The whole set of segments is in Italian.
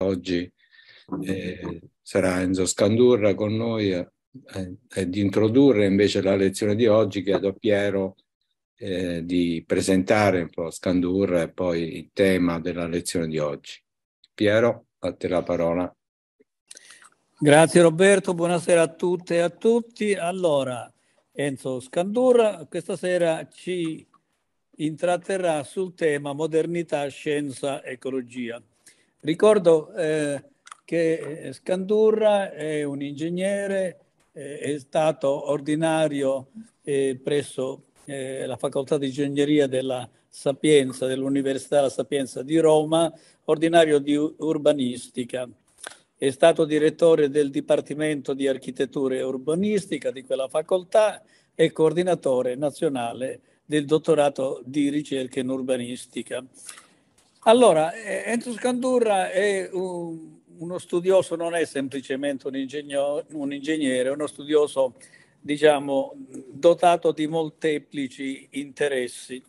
Oggi eh, sarà Enzo Scandurra con noi eh, eh, di introdurre invece la lezione di oggi. Chiedo a Piero eh, di presentare un po' Scandurra e poi il tema della lezione di oggi. Piero, a te la parola. Grazie Roberto, buonasera a tutte e a tutti. Allora, Enzo Scandurra questa sera ci intratterrà sul tema modernità, scienza, ecologia. Ricordo eh, che eh, Scandurra è un ingegnere, eh, è stato ordinario eh, presso eh, la facoltà di ingegneria della Sapienza, dell'Università della Sapienza di Roma, ordinario di urbanistica. È stato direttore del Dipartimento di Architettura e Urbanistica di quella facoltà e coordinatore nazionale del dottorato di ricerca in urbanistica. Allora, eh, Enzo Scandurra è un, uno studioso, non è semplicemente un, ingegno, un ingegnere, è uno studioso, diciamo, dotato di molteplici interessi.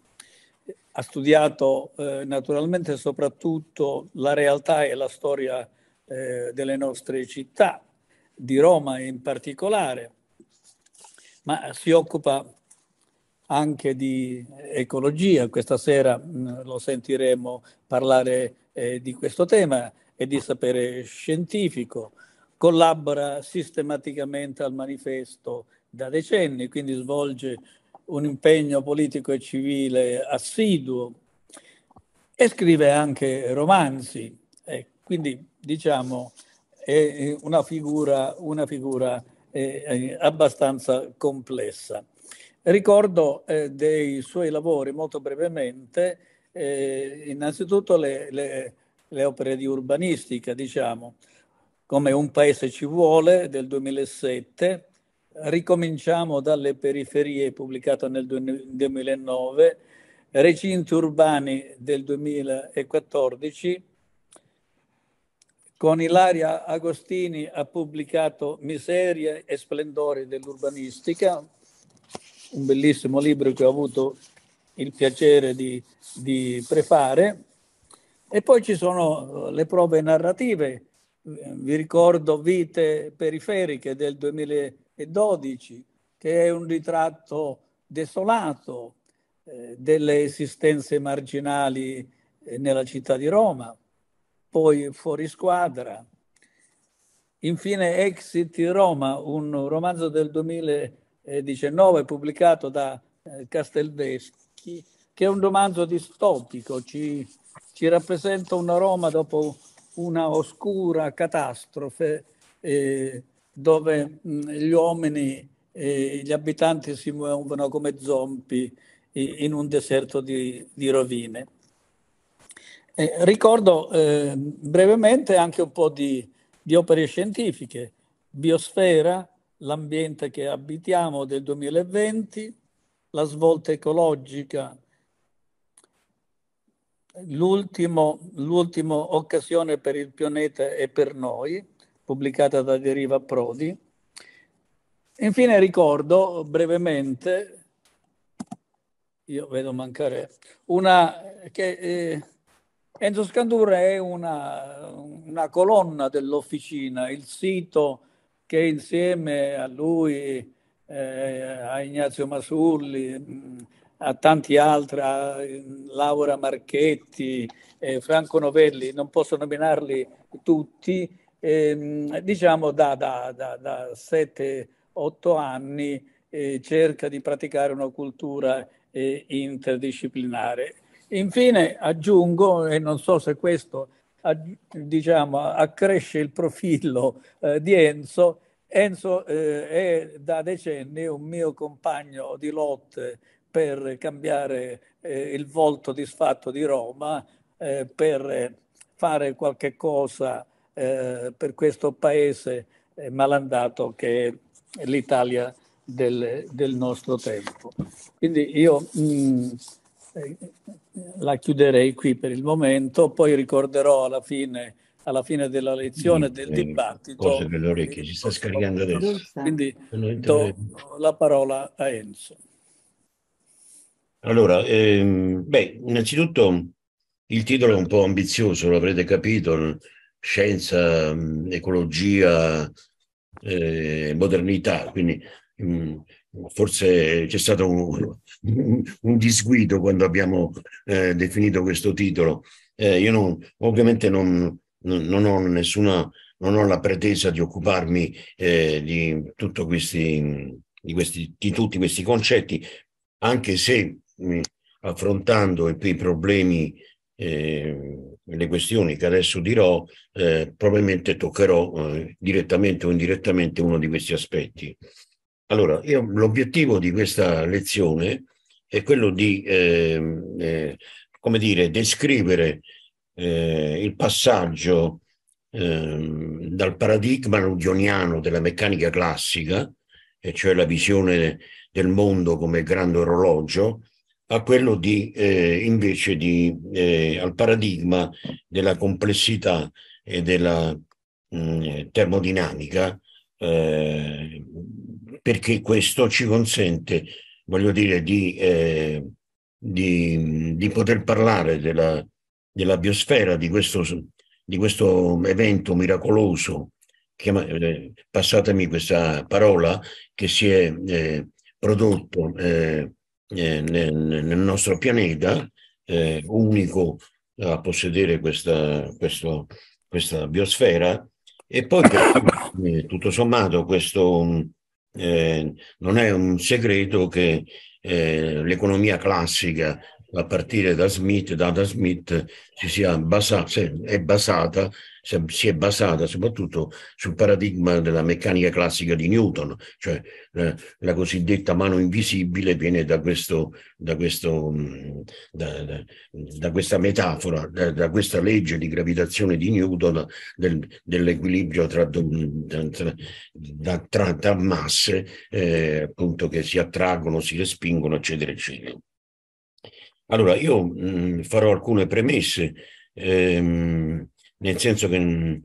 Ha studiato eh, naturalmente soprattutto la realtà e la storia eh, delle nostre città, di Roma in particolare, ma si occupa anche di ecologia. Questa sera mm, lo sentiremo parlare eh, di questo tema e di sapere scientifico. Collabora sistematicamente al manifesto da decenni, quindi svolge un impegno politico e civile assiduo e scrive anche romanzi. Eh, quindi diciamo è una figura, una figura eh, abbastanza complessa. Ricordo eh, dei suoi lavori molto brevemente, eh, innanzitutto le, le, le, opere di urbanistica, diciamo, come Un paese ci vuole del 2007, Ricominciamo dalle periferie pubblicato nel 2009, Recinti urbani del 2014, con Ilaria Agostini ha pubblicato Miserie e splendori dell'urbanistica, un bellissimo libro che ho avuto il piacere di, di prefare. E poi ci sono eh, le prove narrative, vi ricordo Vite periferiche del 2012, che è un ritratto desolato eh, delle esistenze marginali eh, nella città di Roma, poi Fuori squadra, infine Exit Roma, un romanzo del 2012. 19 pubblicato da eh, Casteldeschi, che è un romanzo distopico, ci, ci rappresenta una Roma dopo una oscura catastrofe eh, dove mh, mm, gli uomini e gli abitanti si muovono come zombie in un deserto di, di rovine. Eh, ricordo eh, brevemente anche un po' di, di opere scientifiche, Biosfera, l'ambiente che abitiamo del 2020, la svolta ecologica, l'ultima occasione per il pianeta e per noi, pubblicata da Deriva Prodi. Infine ricordo brevemente, io vedo mancare, una che... Eh, Enzo Scandura è una, una colonna dell'Officina, il sito che insieme a lui, eh, a Ignazio Masulli, mm, a tanti altri, a mm, Laura Marchetti, eh, Franco Novelli, non posso nominarli tutti, eh, diciamo da, da, da, da 7-8 anni eh, cerca di praticare una cultura eh, interdisciplinare. Infine aggiungo, e non so se questo a, diciamo, accresce il profilo eh, di Enzo. Enzo eh, è da decenni un mio compagno di lotte per cambiare eh, il volto disfatto di Roma, eh, per fare qualche cosa eh, per questo paese eh, malandato che è l'Italia del, del nostro tempo. Quindi io mh, mm, la chiuderei qui per il momento, poi ricorderò alla fine, alla fine della lezione, mm-hmm. del dibattito. Cosa per orecchie, ci sta scaricando adesso. Quindi do la parola a Enzo. Allora, ehm, beh, innanzitutto il titolo è un po' ambizioso, lo avrete capito, scienza, mm, ecologia, eh, modernità, quindi mh, mm, Forse c'è stato un, un, disguido quando abbiamo eh, definito questo titolo. Eh, io non, ovviamente non, non, ho nessuna, non ho la pretesa di occuparmi eh, di, questi, di, questi, di, tutti questi concetti, anche se mh, mm, affrontando i problemi eh, le questioni che adesso dirò, eh, probabilmente toccherò eh, direttamente o indirettamente uno di questi aspetti. Allora, io, l'obiettivo di questa lezione è quello di, eh, eh, come dire, descrivere eh, il passaggio ehm, dal paradigma newtoniano della meccanica classica, e cioè la visione del mondo come grande orologio, a quello di, eh, invece di, eh, al paradigma della complessità e della mh, mm, termodinamica eh, perché questo ci consente, voglio dire, di, eh, di, di poter parlare della, della biosfera, di questo, di questo evento miracoloso, chiama, eh, passatemi questa parola, che si è eh, prodotto eh, eh, nel, nel, nostro pianeta, eh, unico a possedere questa, questo, questa biosfera, e poi tutto sommato questo eh, non è un segreto che eh, l'economia classica a partire da Smith, da Adam Smith, si è, basata, è basata, si è basata soprattutto sul paradigma della meccanica classica di Newton, cioè eh, la cosiddetta mano invisibile viene da, questo, da, questo, mm, da, da questa metafora, da, questa legge di gravitazione di Newton del, dell'equilibrio tra, tra, tra, tra masse eh, appunto che si attraggono, si respingono, eccetera, eccetera. Allora, io mh, mm, farò alcune premesse, ehm, nel senso che mh,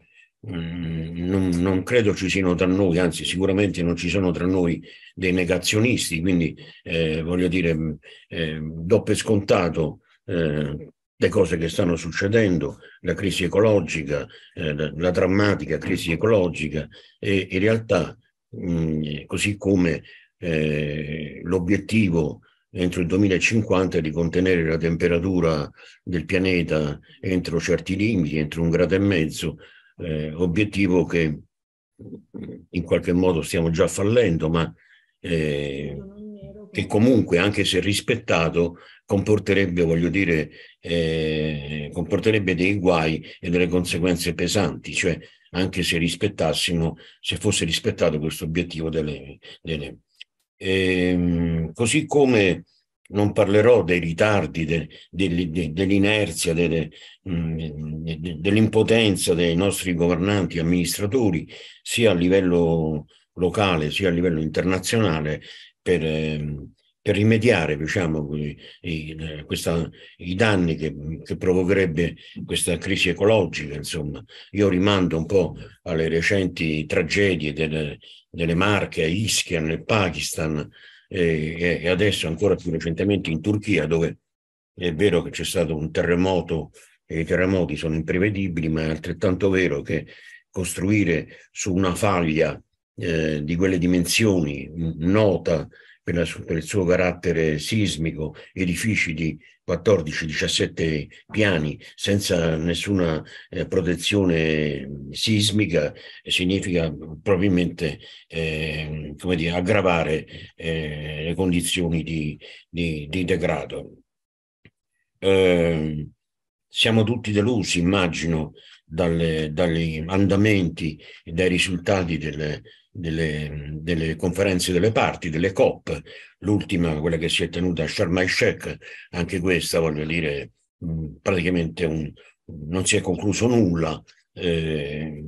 mm, non, non, credo ci siano tra noi, anzi sicuramente non ci sono tra noi dei negazionisti, quindi eh, voglio dire, eh, do per scontato eh, le cose che stanno succedendo, la crisi ecologica, eh, la, la, drammatica crisi ecologica e in realtà, mh, così come eh, l'obiettivo entro il 2050 di contenere la temperatura del pianeta entro certi limiti, entro un grado e mezzo, eh, obiettivo che in qualche modo stiamo già fallendo, ma eh, che comunque, anche se rispettato, comporterebbe, voglio dire, eh, comporterebbe dei guai e delle conseguenze pesanti, cioè anche se rispettassimo, se fosse rispettato questo obiettivo delle, delle e, ehm, così come non parlerò dei ritardi, de, de, de, mm, dell'inerzia, dell'impotenza dei nostri governanti e amministratori, sia a livello locale sia a livello internazionale, per, ehm, per rimediare diciamo, i, questa, i danni che, che, provocherebbe questa crisi ecologica. Insomma. Io rimando un po' alle recenti tragedie delle, delle Marche, a Ischia, nel Pakistan e, e, adesso ancora più recentemente in Turchia, dove è vero che c'è stato un terremoto e i terremoti sono imprevedibili, ma è altrettanto vero che costruire su una faglia eh, di quelle dimensioni nota per, la, per il suo carattere sismico, edifici di 14-17 piani senza nessuna eh, protezione sismica, eh, significa probabilmente eh, come dire, aggravare eh, le condizioni di, di, di degrado. Ehm, siamo tutti delusi, immagino, dalle, dagli andamenti e dai risultati delle, delle, delle, conferenze delle parti, delle COP, l'ultima, quella che si è tenuta a Sharm el-Sheikh, anche questa, voglio dire, mm, praticamente un, non si è concluso nulla. Eh,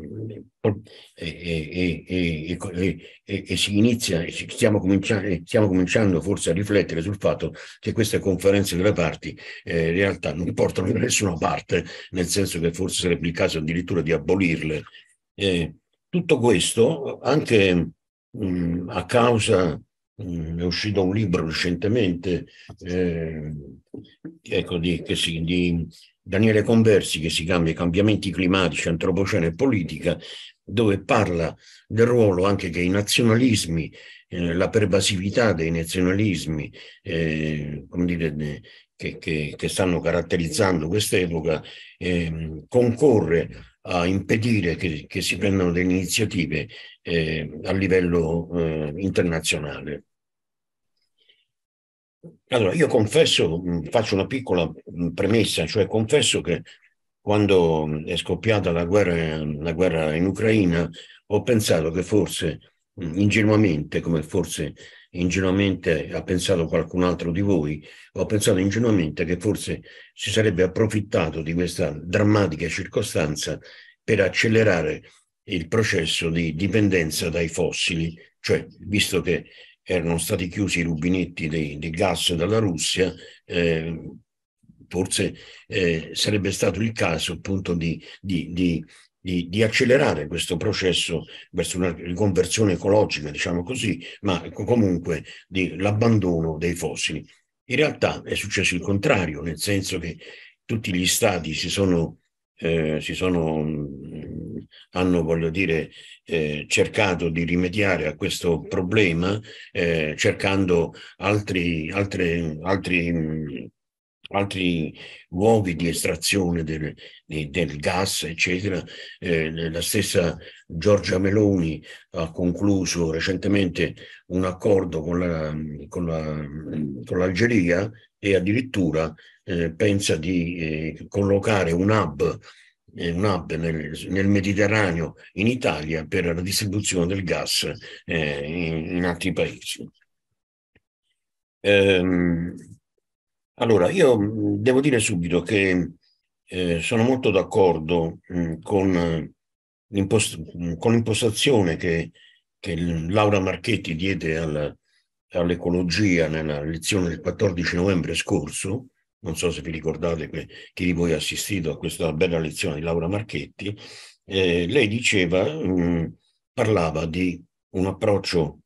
e, e, e, e, si inizia, stiamo cominciando, stiamo cominciando, forse a riflettere sul fatto che queste conferenze delle parti eh, in realtà non portano da nessuna parte, nel senso che forse sarebbe il caso addirittura di abolirle. Eh, tutto questo, anche mh, mm, a causa, mh, mm, è uscito un libro recentemente eh, ecco, di, si, di, Daniele Conversi che si chiama I cambiamenti climatici, antropocene e politica, dove parla del ruolo anche che i nazionalismi, eh, la pervasività dei nazionalismi, eh, come dire, de, che, che, che, stanno caratterizzando quest'epoca, ehm, concorre a impedire che, che si prendano delle iniziative eh, a livello eh, internazionale. Allora, io confesso, mm, faccio una piccola mm, premessa, cioè confesso che quando mm, è scoppiata la guerra, la guerra in Ucraina ho pensato che forse, ingenuamente, come forse ingenuamente, ha pensato qualcun altro di voi, ho pensato ingenuamente che forse si sarebbe approfittato di questa drammatica circostanza per accelerare il processo di dipendenza dai fossili, cioè visto che erano stati chiusi i rubinetti di gas dalla Russia, eh, forse eh, sarebbe stato il caso appunto di, di, di di, di, accelerare questo processo verso una riconversione ecologica, diciamo così, ma comunque di l'abbandono dei fossili. In realtà è successo il contrario, nel senso che tutti gli stati si sono, eh, si sono mm, hanno, voglio dire, eh, cercato di rimediare a questo problema eh, cercando altri, altre, altri mm, altri luoghi di estrazione del, del gas, eccetera. Eh, la stessa Giorgia Meloni ha concluso recentemente un accordo con, la, con, la, con l'Algeria e addirittura eh, pensa di eh, collocare un hub eh, un hub nel, nel, Mediterraneo in Italia per la distribuzione del gas eh, in, in, altri paesi. Ehm, allora, io devo dire subito che eh, sono molto d'accordo mh, con, l'impost- eh, con, l'impostazione che, che, Laura Marchetti diede al, all'ecologia nella lezione del 14 novembre scorso. Non so se vi ricordate que- chi di voi ha assistito a questa bella lezione di Laura Marchetti. Eh, lei diceva, mh, parlava di un approccio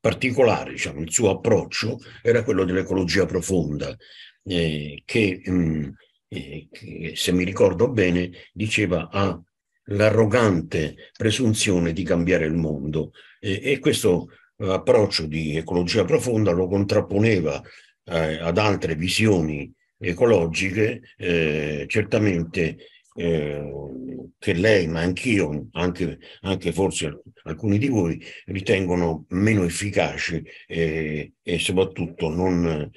particolare, diciamo, il suo approccio era quello dell'ecologia profonda, eh, che, mh, mm, eh, che, se mi ricordo bene, diceva ha ah, l'arrogante presunzione di cambiare il mondo eh, e questo approccio di ecologia profonda lo contrapponeva eh, ad altre visioni ecologiche eh, certamente Ehm, che lei, ma anch'io, anche, anche, forse alcuni di voi, ritengono meno efficaci eh, e soprattutto non,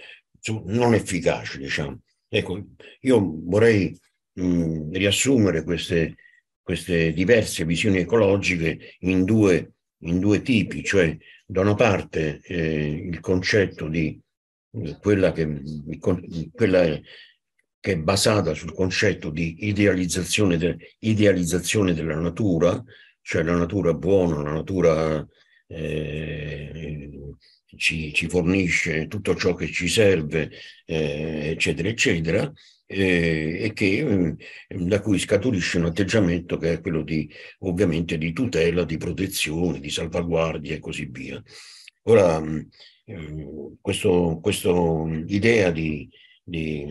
non, efficaci, diciamo. Ecco, io vorrei mh, mm, riassumere queste, queste, diverse visioni ecologiche in due, in due, tipi, cioè da una parte eh, il concetto di quella, che, quella che è basata sul concetto di idealizzazione, de, idealizzazione della natura, cioè la natura buona, la natura eh, ci, ci, fornisce tutto ciò che ci serve, eh, eccetera, eccetera, eh, e che, eh, da cui scaturisce un atteggiamento che è quello di, ovviamente, di tutela, di protezione, di salvaguardia e così via. Ora, eh, questa idea di, di,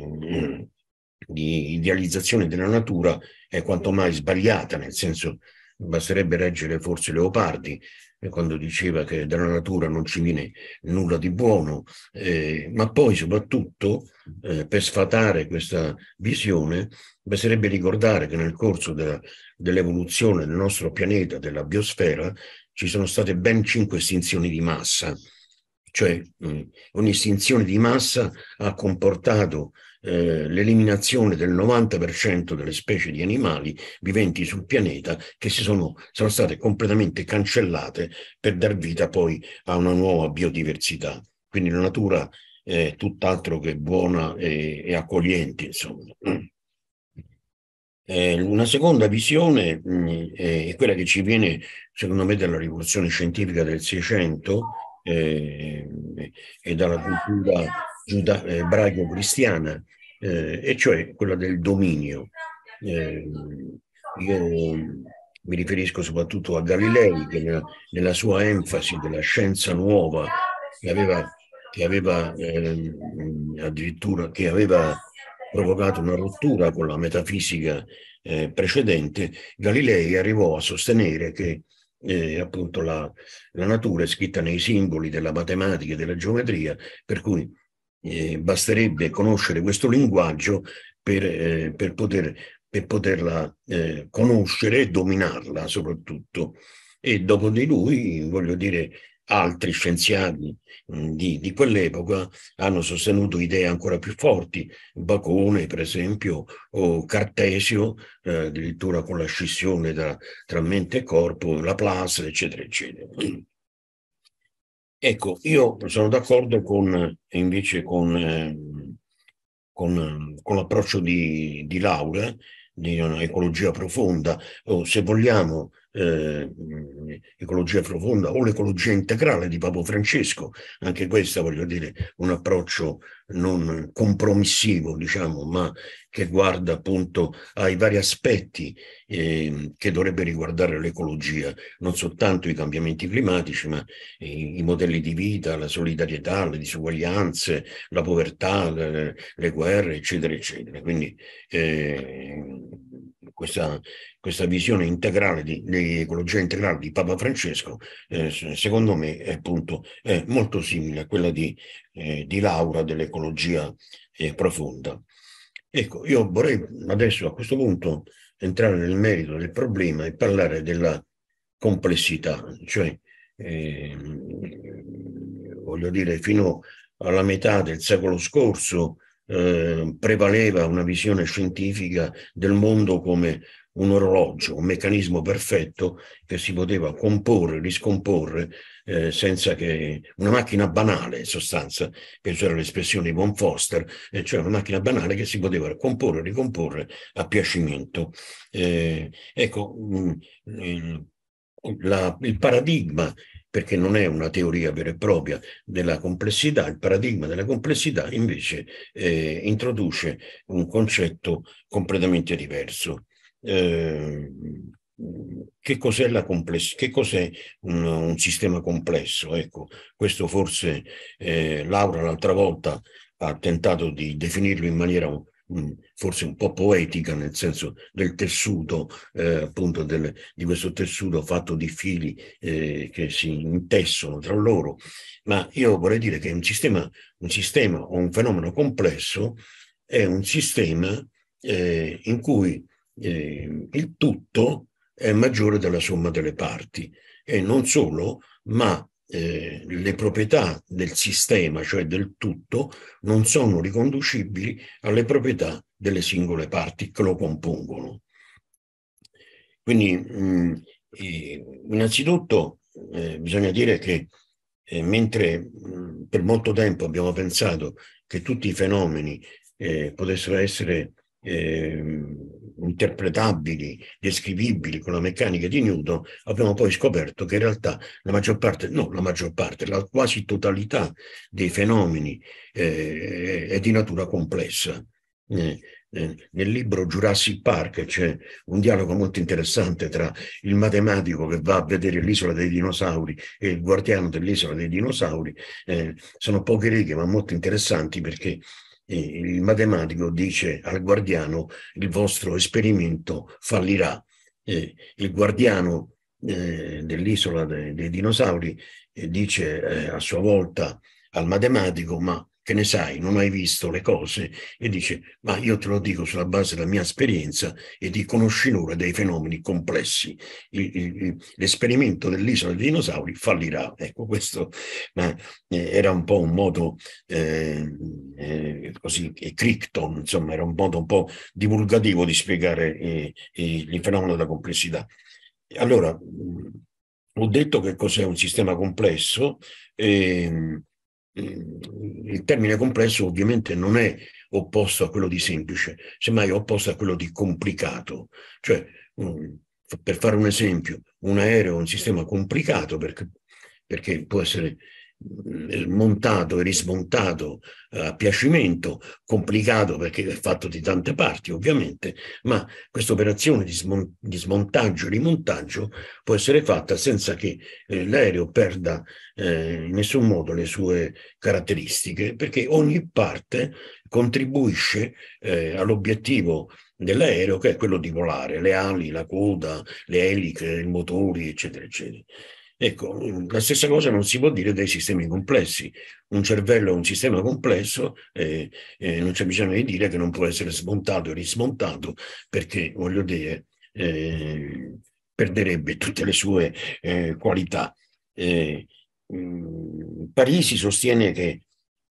di idealizzazione della natura è quanto mai sbagliata, nel senso basterebbe leggere forse Leopardi eh, quando diceva che dalla natura non ci viene nulla di buono, eh, ma poi soprattutto eh, per sfatare questa visione basterebbe ricordare che nel corso della, dell'evoluzione del nostro pianeta, della biosfera, ci sono state ben cinque estinzioni di massa, cioè mh, mm, ogni estinzione di massa ha comportato eh, l'eliminazione del 90% delle specie di animali viventi sul pianeta che sono, sono state completamente cancellate per dar vita poi a una nuova biodiversità. Quindi la natura è tutt'altro che buona e, e accogliente, insomma. Eh, una seconda visione mh, mm, è quella che ci viene, secondo me, dalla rivoluzione scientifica del Seicento eh, e dalla cultura ebraico-cristiana, eh, e cioè quella del dominio. Eh, io mi riferisco soprattutto a Galilei che nella, nella sua enfasi della scienza nuova che aveva, che aveva eh, addirittura che aveva provocato una rottura con la metafisica eh, precedente, Galilei arrivò a sostenere che eh, appunto la, la, natura è scritta nei simboli della matematica e della geometria, per cui eh, basterebbe conoscere questo linguaggio per, eh, per, poter, per poterla eh, conoscere e dominarla soprattutto. E dopo di lui, voglio dire, altri scienziati mh, mm, di, di quell'epoca hanno sostenuto idee ancora più forti, Bacone per esempio, o Cartesio, eh, addirittura con la scissione tra, tra mente e corpo, Laplace, eccetera, eccetera. Ecco, io sono d'accordo con, eh, invece con, eh, con, eh, con l'approccio di, di Laura, di un'ecologia profonda, o oh, se vogliamo eh, ecologia profonda o l'ecologia integrale di Papa Francesco, anche questo voglio dire un approccio non compromissivo, diciamo, ma che guarda appunto ai vari aspetti eh, che dovrebbe riguardare l'ecologia, non soltanto i cambiamenti climatici, ma i, i modelli di vita, la solidarietà, le disuguaglianze, la povertà, le, le guerre, eccetera, eccetera. Quindi eh, questa, questa visione integrale di, di, ecologia integrale di Papa Francesco, eh, secondo me è, appunto, è molto simile a quella di, eh, di Laura dell'ecologia eh, profonda. Ecco, io vorrei adesso a questo punto entrare nel merito del problema e parlare della complessità, cioè ehm, voglio dire fino alla metà del secolo scorso eh, prevaleva una visione scientifica del mondo come un orologio, un meccanismo perfetto che si poteva comporre, riscomporre eh, senza che una macchina banale, in sostanza, che c'era l'espressione di Von Foster, eh, cioè una macchina banale che si poteva comporre, e ricomporre a piacimento. Eh, ecco, mh, mm, mh, la, il paradigma perché non è una teoria vera e propria della complessità, il paradigma della complessità invece eh, introduce un concetto completamente diverso. Eh, che cos'è, che cos'è un, un, sistema complesso? Ecco, questo forse eh, Laura l'altra volta ha tentato di definirlo in maniera Mm, forse un po' poetica nel senso del tessuto, eh, appunto del, di questo tessuto fatto di fili eh, che si intessono tra loro, ma io vorrei dire che un sistema, un sistema o un fenomeno complesso è un sistema eh, in cui eh, il tutto è maggiore della somma delle parti e non solo, ma eh, le proprietà del sistema, cioè del tutto, non sono riconducibili alle proprietà delle singole parti che lo compongono. Quindi, mh, mm, eh, innanzitutto, eh, bisogna dire che eh, mentre mh, mm, per molto tempo abbiamo pensato che tutti i fenomeni eh, potessero essere ehm, interpretabili, descrivibili con la meccanica di Newton, abbiamo poi scoperto che in realtà la maggior parte, no, la maggior parte, la quasi totalità dei fenomeni eh, è di natura complessa. Eh, eh nel libro Jurassic Park c'è un dialogo molto interessante tra il matematico che va a vedere l'isola dei dinosauri e il guardiano dell'isola dei dinosauri. Eh, sono poche righe ma molto interessanti perché il matematico dice al guardiano il vostro esperimento fallirà. Eh, il guardiano eh, dell'isola dei, dei dinosauri eh, dice eh, a sua volta al matematico ma che ne sai, non hai visto le cose e dice, ma io te lo dico sulla base della mia esperienza e di conoscitura dei fenomeni complessi. Il, il, l'esperimento dell'isola dei dinosauri fallirà. Ecco, questo ma, eh, era un po' un modo eh, eh, così, cricton, insomma, era un modo un po' divulgativo di spiegare eh, eh, il fenomeno della complessità. Allora, mh, mm, ho detto che cos'è un sistema complesso. Ehm, il termine complesso ovviamente non è opposto a quello di semplice, semmai è opposto a quello di complicato. Cioè, per fare un esempio, un aereo è un sistema complicato perché, perché può essere montato e rismontato eh, a piacimento, complicato perché è fatto di tante parti ovviamente, ma questa operazione di, smontaggio e rimontaggio può essere fatta senza che eh, l'aereo perda eh, in nessun modo le sue caratteristiche, perché ogni parte contribuisce all'obiettivo dell'aereo che è quello di volare, le ali, la coda, le eliche, i motori, eccetera, eccetera. Ecco, mm, la stessa cosa non si può dire dei sistemi complessi. Un cervello è un sistema complesso e, eh, e non c'è bisogno di dire che non può essere smontato e rismontato perché, voglio dire, eh, perderebbe tutte le sue eh, qualità. Eh, mm, Parisi sostiene che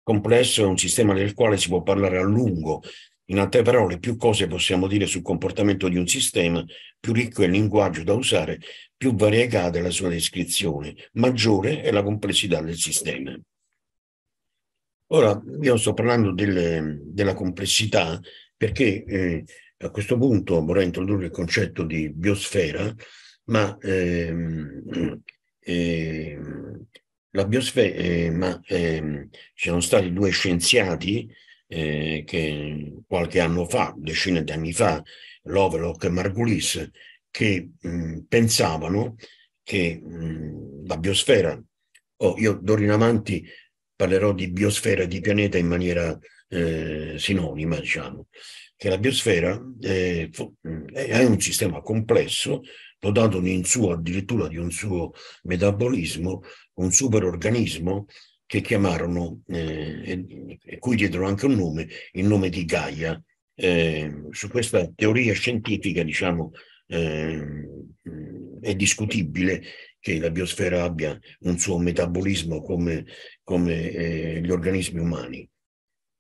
complesso è un sistema del quale si può parlare a lungo, in altre parole, più cose possiamo dire sul comportamento di un sistema, più ricco è il linguaggio da usare, più variegata è la sua descrizione, maggiore è la complessità del sistema. Ora, io sto parlando delle, della complessità perché eh, a questo punto vorrei introdurre il concetto di biosfera, ma, ehm, ehm, biosfera, eh, ma ehm, ci sono stati due scienziati eh, che qualche anno fa, decine di anni fa, Lovelock e Margulis, che mh, pensavano che mh, la biosfera, oh, io d'ora in avanti parlerò di biosfera e di pianeta in maniera eh, sinonima, diciamo, che la biosfera eh, è un sistema complesso, dotato in suo, addirittura di un suo metabolismo, un superorganismo che chiamarono, eh, e cui diedero anche un nome, il nome di Gaia. Eh, su questa teoria scientifica, diciamo, eh, è discutibile che la biosfera abbia un suo metabolismo come, come eh, gli organismi umani.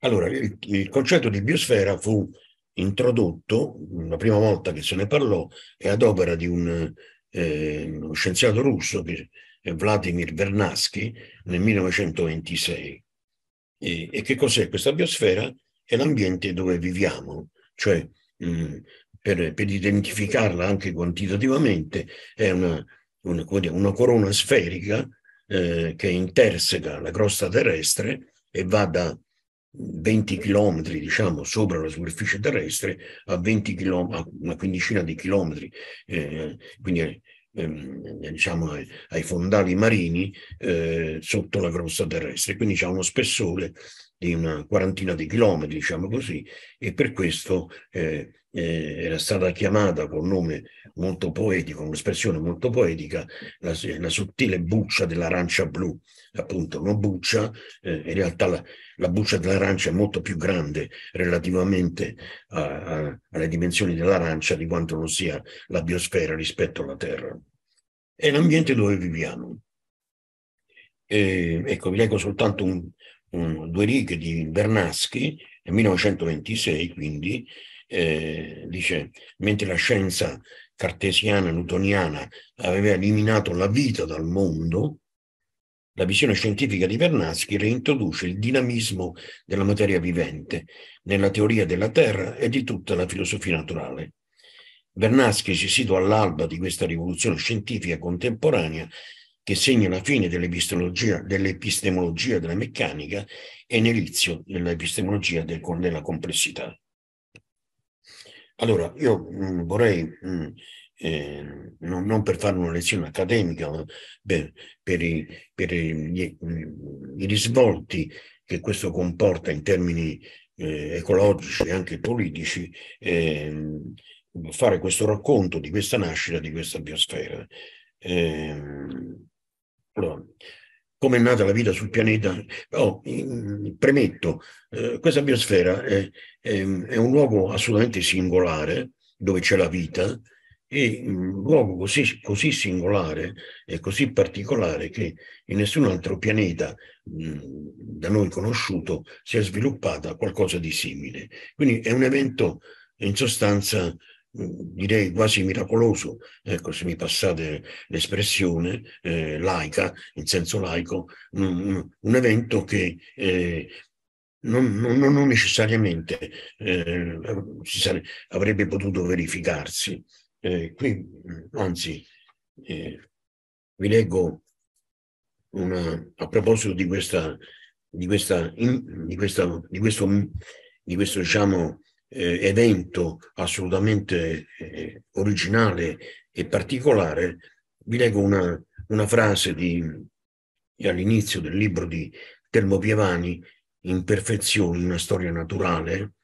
Allora, il, il concetto di biosfera fu introdotto, la prima volta che se ne parlò, è ad opera di un, eh, scienziato russo che e eh, Vladimir Bernaschi nel 1926. E, e che cos'è questa biosfera? È l'ambiente dove viviamo, cioè mh, mm, per, per, identificarla anche quantitativamente è una, una, una corona sferica eh, che interseca la crosta terrestre e va da 20 km diciamo sopra la superficie terrestre a, km, a una quindicina di chilometri eh, quindi ehm, diciamo, ai, ai, fondali marini eh, sotto la crosta terrestre, quindi c'è uno spessore di una quarantina di chilometri, diciamo così, e per questo eh, eh, era stata chiamata con nome molto poetico, un'espressione molto poetica, la, la sottile buccia dell'arancia blu, appunto una buccia, eh, in realtà la, la buccia dell'arancia è molto più grande relativamente a, a, alle dimensioni dell'arancia di quanto non sia la biosfera rispetto alla Terra. È l'ambiente dove viviamo. E, ecco, vi leggo soltanto un, un, due righe di Bernaschi, nel 1926, quindi, eh, dice, mentre la scienza cartesiana, newtoniana, aveva eliminato la vita dal mondo, la visione scientifica di Vernaschi reintroduce il dinamismo della materia vivente nella teoria della Terra e di tutta la filosofia naturale. Vernaschi si situa all'alba di questa rivoluzione scientifica contemporanea che segna la fine dell'epistemologia, della meccanica e l'inizio dell'epistemologia della complessità. Allora, io mh, mm, vorrei, mh, mm, eh, non, non, per fare una lezione accademica, ma beh, per, i, per gli, mh, mm, i, risvolti che questo comporta in termini eh, ecologici e anche politici, eh, fare questo racconto di questa nascita di questa biosfera. Ehm, allora, come è nata la vita sul pianeta? Oh, premetto, eh, questa biosfera è, ehm, è un luogo assolutamente singolare dove c'è la vita e mm, un luogo così, così, singolare e così particolare che in nessun altro pianeta mh, mm, da noi conosciuto si è sviluppata qualcosa di simile. Quindi è un evento in sostanza mm, direi quasi miracoloso, ecco se mi passate l'espressione eh, laica, in senso laico, mh, un evento che eh, non, non, non necessariamente eh, sare, avrebbe potuto verificarsi. Eh, qui, anzi, eh, vi leggo una, a proposito di questa, di questa, in, di questa di questo, di questo diciamo, eh, evento assolutamente eh, originale e particolare, vi leggo una, una frase all'inizio del libro di Telmo Pievani imperfezioni, una storia naturale,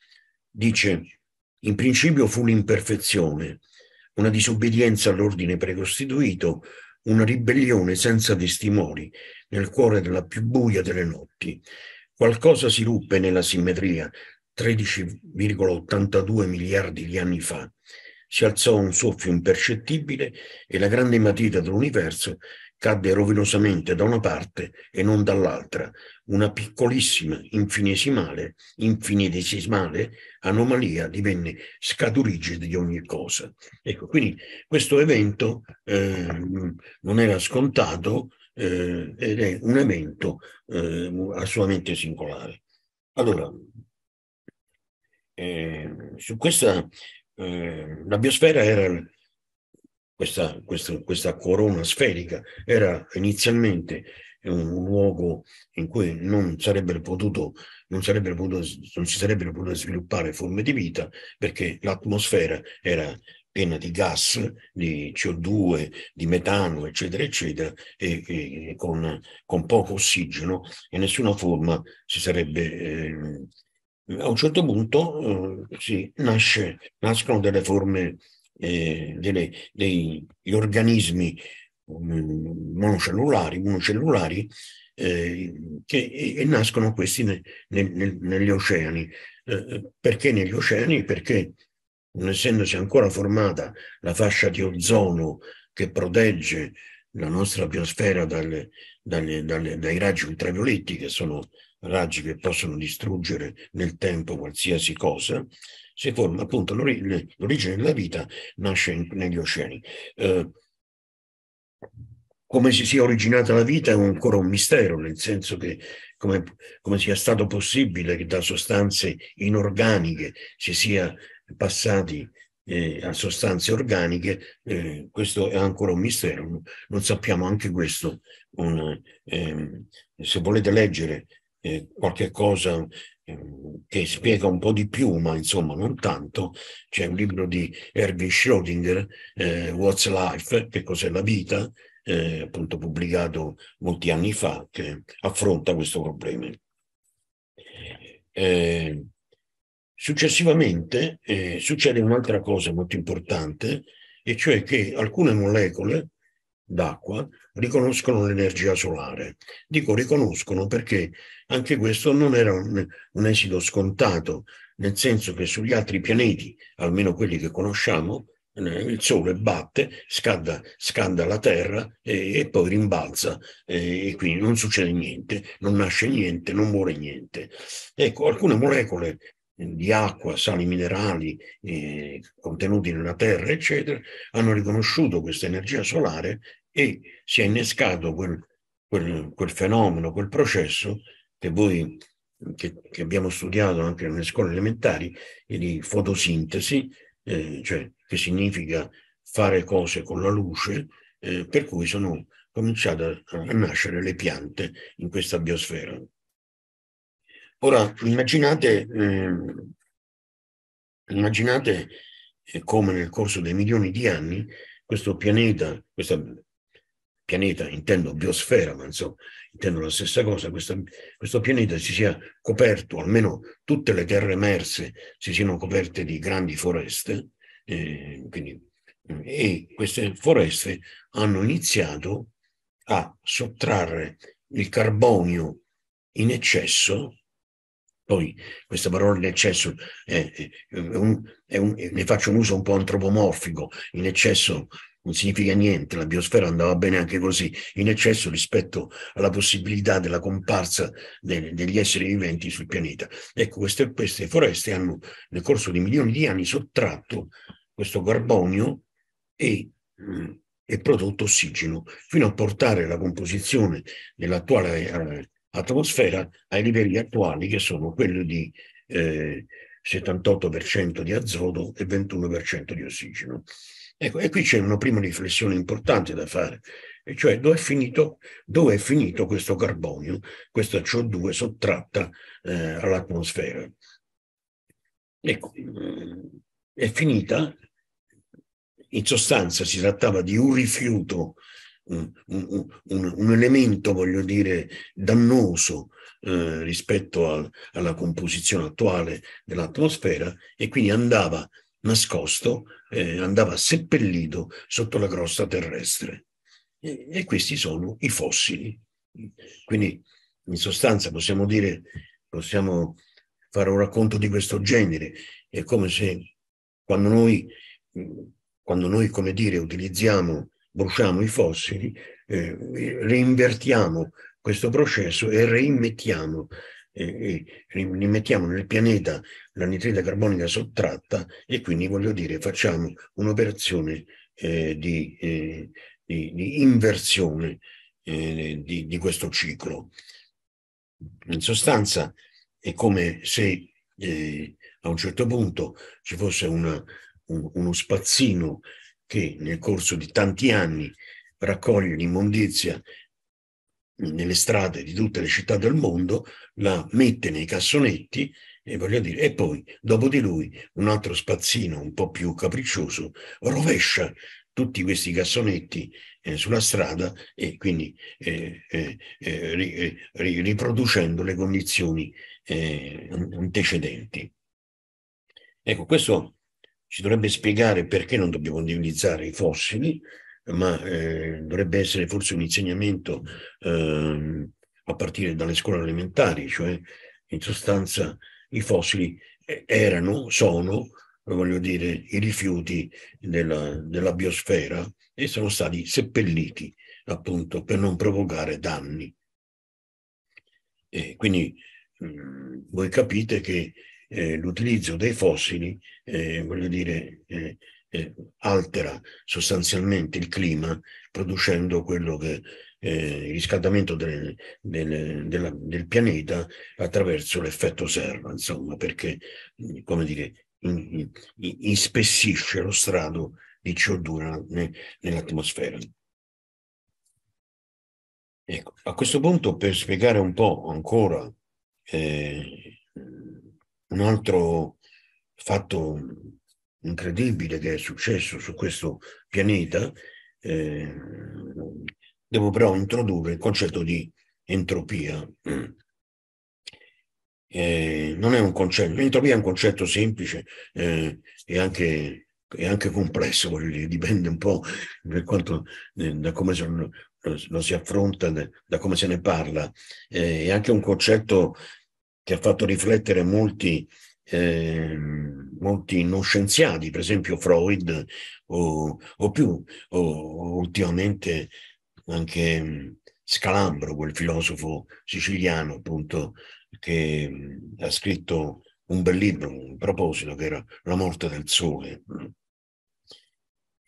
dice in principio fu l'imperfezione, una disobbedienza all'ordine precostituito, una ribellione senza testimoni nel cuore della più buia delle notti. Qualcosa si ruppe nella simmetria 13,82 miliardi di anni fa. Si alzò un soffio impercettibile e la grande matita dell'universo cadde rovinosamente da una parte e non dall'altra, una piccolissima, infinesimale, infinitesimale anomalia divenne scaturigine di ogni cosa. Ecco, quindi questo evento eh, non era scontato eh, ed è un evento eh, assolutamente singolare. Allora, eh, su questa, eh, la biosfera era questa, questa, questa corona sferica era inizialmente un luogo in cui non sarebbero potuto, non, sarebbero potuto, non si sarebbero potute sviluppare forme di vita perché l'atmosfera era piena di gas, di CO2, di metano, eccetera, eccetera, e, e con, con, poco ossigeno e nessuna forma si sarebbe... Eh, a un certo punto eh, sì, nasce, nascono delle forme eh, delle, degli organismi mm, monocellulari, monocellulari eh, che, e, e, nascono questi ne, ne, ne, negli oceani. Eh, eh, perché negli oceani? Perché non essendosi ancora formata la fascia di ozono che protegge la nostra biosfera dalle, dalle, dalle, dai raggi ultravioletti, che sono raggi che possono distruggere nel tempo qualsiasi cosa, si forma appunto l'ori- l'origine della vita nasce in, negli oceani. Eh, come si sia originata la vita è ancora un mistero, nel senso che come, come sia stato possibile che da sostanze inorganiche si sia passati eh, a sostanze organiche, eh, questo è ancora un mistero, non sappiamo anche questo. Un, ehm, se volete leggere eh, qualche cosa eh, che spiega un po' di più, ma insomma non tanto. C'è un libro di Erwin Schrödinger, eh, What's Life, che cos'è la vita, eh, appunto pubblicato molti anni fa, che affronta questo problema. Eh, successivamente eh, succede un'altra cosa molto importante, e cioè che alcune molecole d'acqua riconoscono l'energia solare. Dico riconoscono perché anche questo non era un, un esito scontato, nel senso che sugli altri pianeti, almeno quelli che conosciamo, eh, il Sole batte, scalda, scalda la Terra e, e, poi rimbalza e quindi non succede niente, non nasce niente, non muore niente. Ecco, alcune molecole eh, di acqua, sali minerali eh, contenuti nella Terra, eccetera, hanno riconosciuto questa energia solare e si è innescato quel, quel, quel fenomeno, quel processo che voi che, che, abbiamo studiato anche nelle scuole elementari, di fotosintesi, eh, cioè che significa fare cose con la luce, eh, per cui sono cominciate a, a nascere le piante in questa biosfera. Ora immaginate, ehm, eh, immaginate come nel corso dei milioni di anni questo pianeta, questa pianeta, intendo biosfera, ma insomma, intendo la stessa cosa, questa, questo pianeta si sia coperto, almeno tutte le terre emerse si siano coperte di grandi foreste, eh, quindi, e queste foreste hanno iniziato a sottrarre il carbonio in eccesso poi questa parola in eccesso è, è, un, è un, ne faccio un uso un po' antropomorfico, in eccesso non significa niente, la biosfera andava bene anche così, in eccesso rispetto alla possibilità della comparsa de, degli esseri viventi sul pianeta. Ecco, queste, queste foreste hanno nel corso di milioni di anni sottratto questo carbonio e, mh, mm, e prodotto ossigeno, fino a portare la composizione dell'attuale eh, atmosfera ai livelli attuali, che sono quello di... Eh, 78% di azoto e 21% di ossigeno. Ecco, e qui c'è una prima riflessione importante da fare, e cioè dove è finito, dove è finito questo carbonio, questa CO2 sottratta eh, all'atmosfera. Ecco, mm, è finita, in sostanza si trattava di un rifiuto, un, un, un, elemento, voglio dire, dannoso eh, rispetto al, alla composizione attuale dell'atmosfera e quindi andava nascosto, eh, andava seppellito sotto la crosta terrestre. E, e questi sono i fossili. Quindi, in sostanza, possiamo dire, possiamo fare un racconto di questo genere. È come se quando noi, quando noi come dire, utilizziamo, bruciamo i fossili, eh, reinvertiamo questo processo e reimmettiamo eh, mettiamo nel pianeta l'anidride carbonica sottratta e quindi voglio dire facciamo un'operazione eh, di, eh, di, di, inversione eh, di, di, questo ciclo. In sostanza è come se eh, a un certo punto ci fosse una, un, uno spazzino che nel corso di tanti anni raccoglie l'immondizia nelle strade di tutte le città del mondo, la mette nei cassonetti e, dire, e poi dopo di lui un altro spazzino un po' più capriccioso rovescia tutti questi cassonetti eh, sulla strada e quindi eh, eh, eh ri, eh, ri, riproducendo le condizioni eh, antecedenti. Ecco, questo ci dovrebbe spiegare perché non dobbiamo utilizzare i fossili, ma eh, dovrebbe essere forse un insegnamento eh, a partire dalle scuole elementari, cioè in sostanza i fossili eh, erano, sono, voglio dire, i rifiuti della, della biosfera e sono stati seppelliti appunto per non provocare danni. E quindi mh, mm, voi capite che eh, l'utilizzo dei fossili, eh, voglio dire, eh, eh, altera sostanzialmente il clima producendo quello che eh, il riscaldamento del, del, della, del pianeta attraverso l'effetto serra, insomma, perché, come dire, in, in, inspessisce lo strato di CO2 ne, nell'atmosfera. Ecco, a questo punto per spiegare un po' ancora eh, un altro fatto incredibile che è successo su questo pianeta, eh, devo però introdurre il concetto di entropia. Eh, non è un concetto, l'entropia è un concetto semplice eh, e anche, e anche complesso, dire, dipende un po' per quanto, eh, da come sono, lo, eh, lo, si affronta, da come se ne parla. Eh, è anche un concetto che ha fatto riflettere molti eh, molti non scienziati, per esempio Freud o, o più o, ultimamente anche mm, Scalambro, quel filosofo siciliano appunto che mm, ha scritto un bel libro in proposito che era La morte del sole.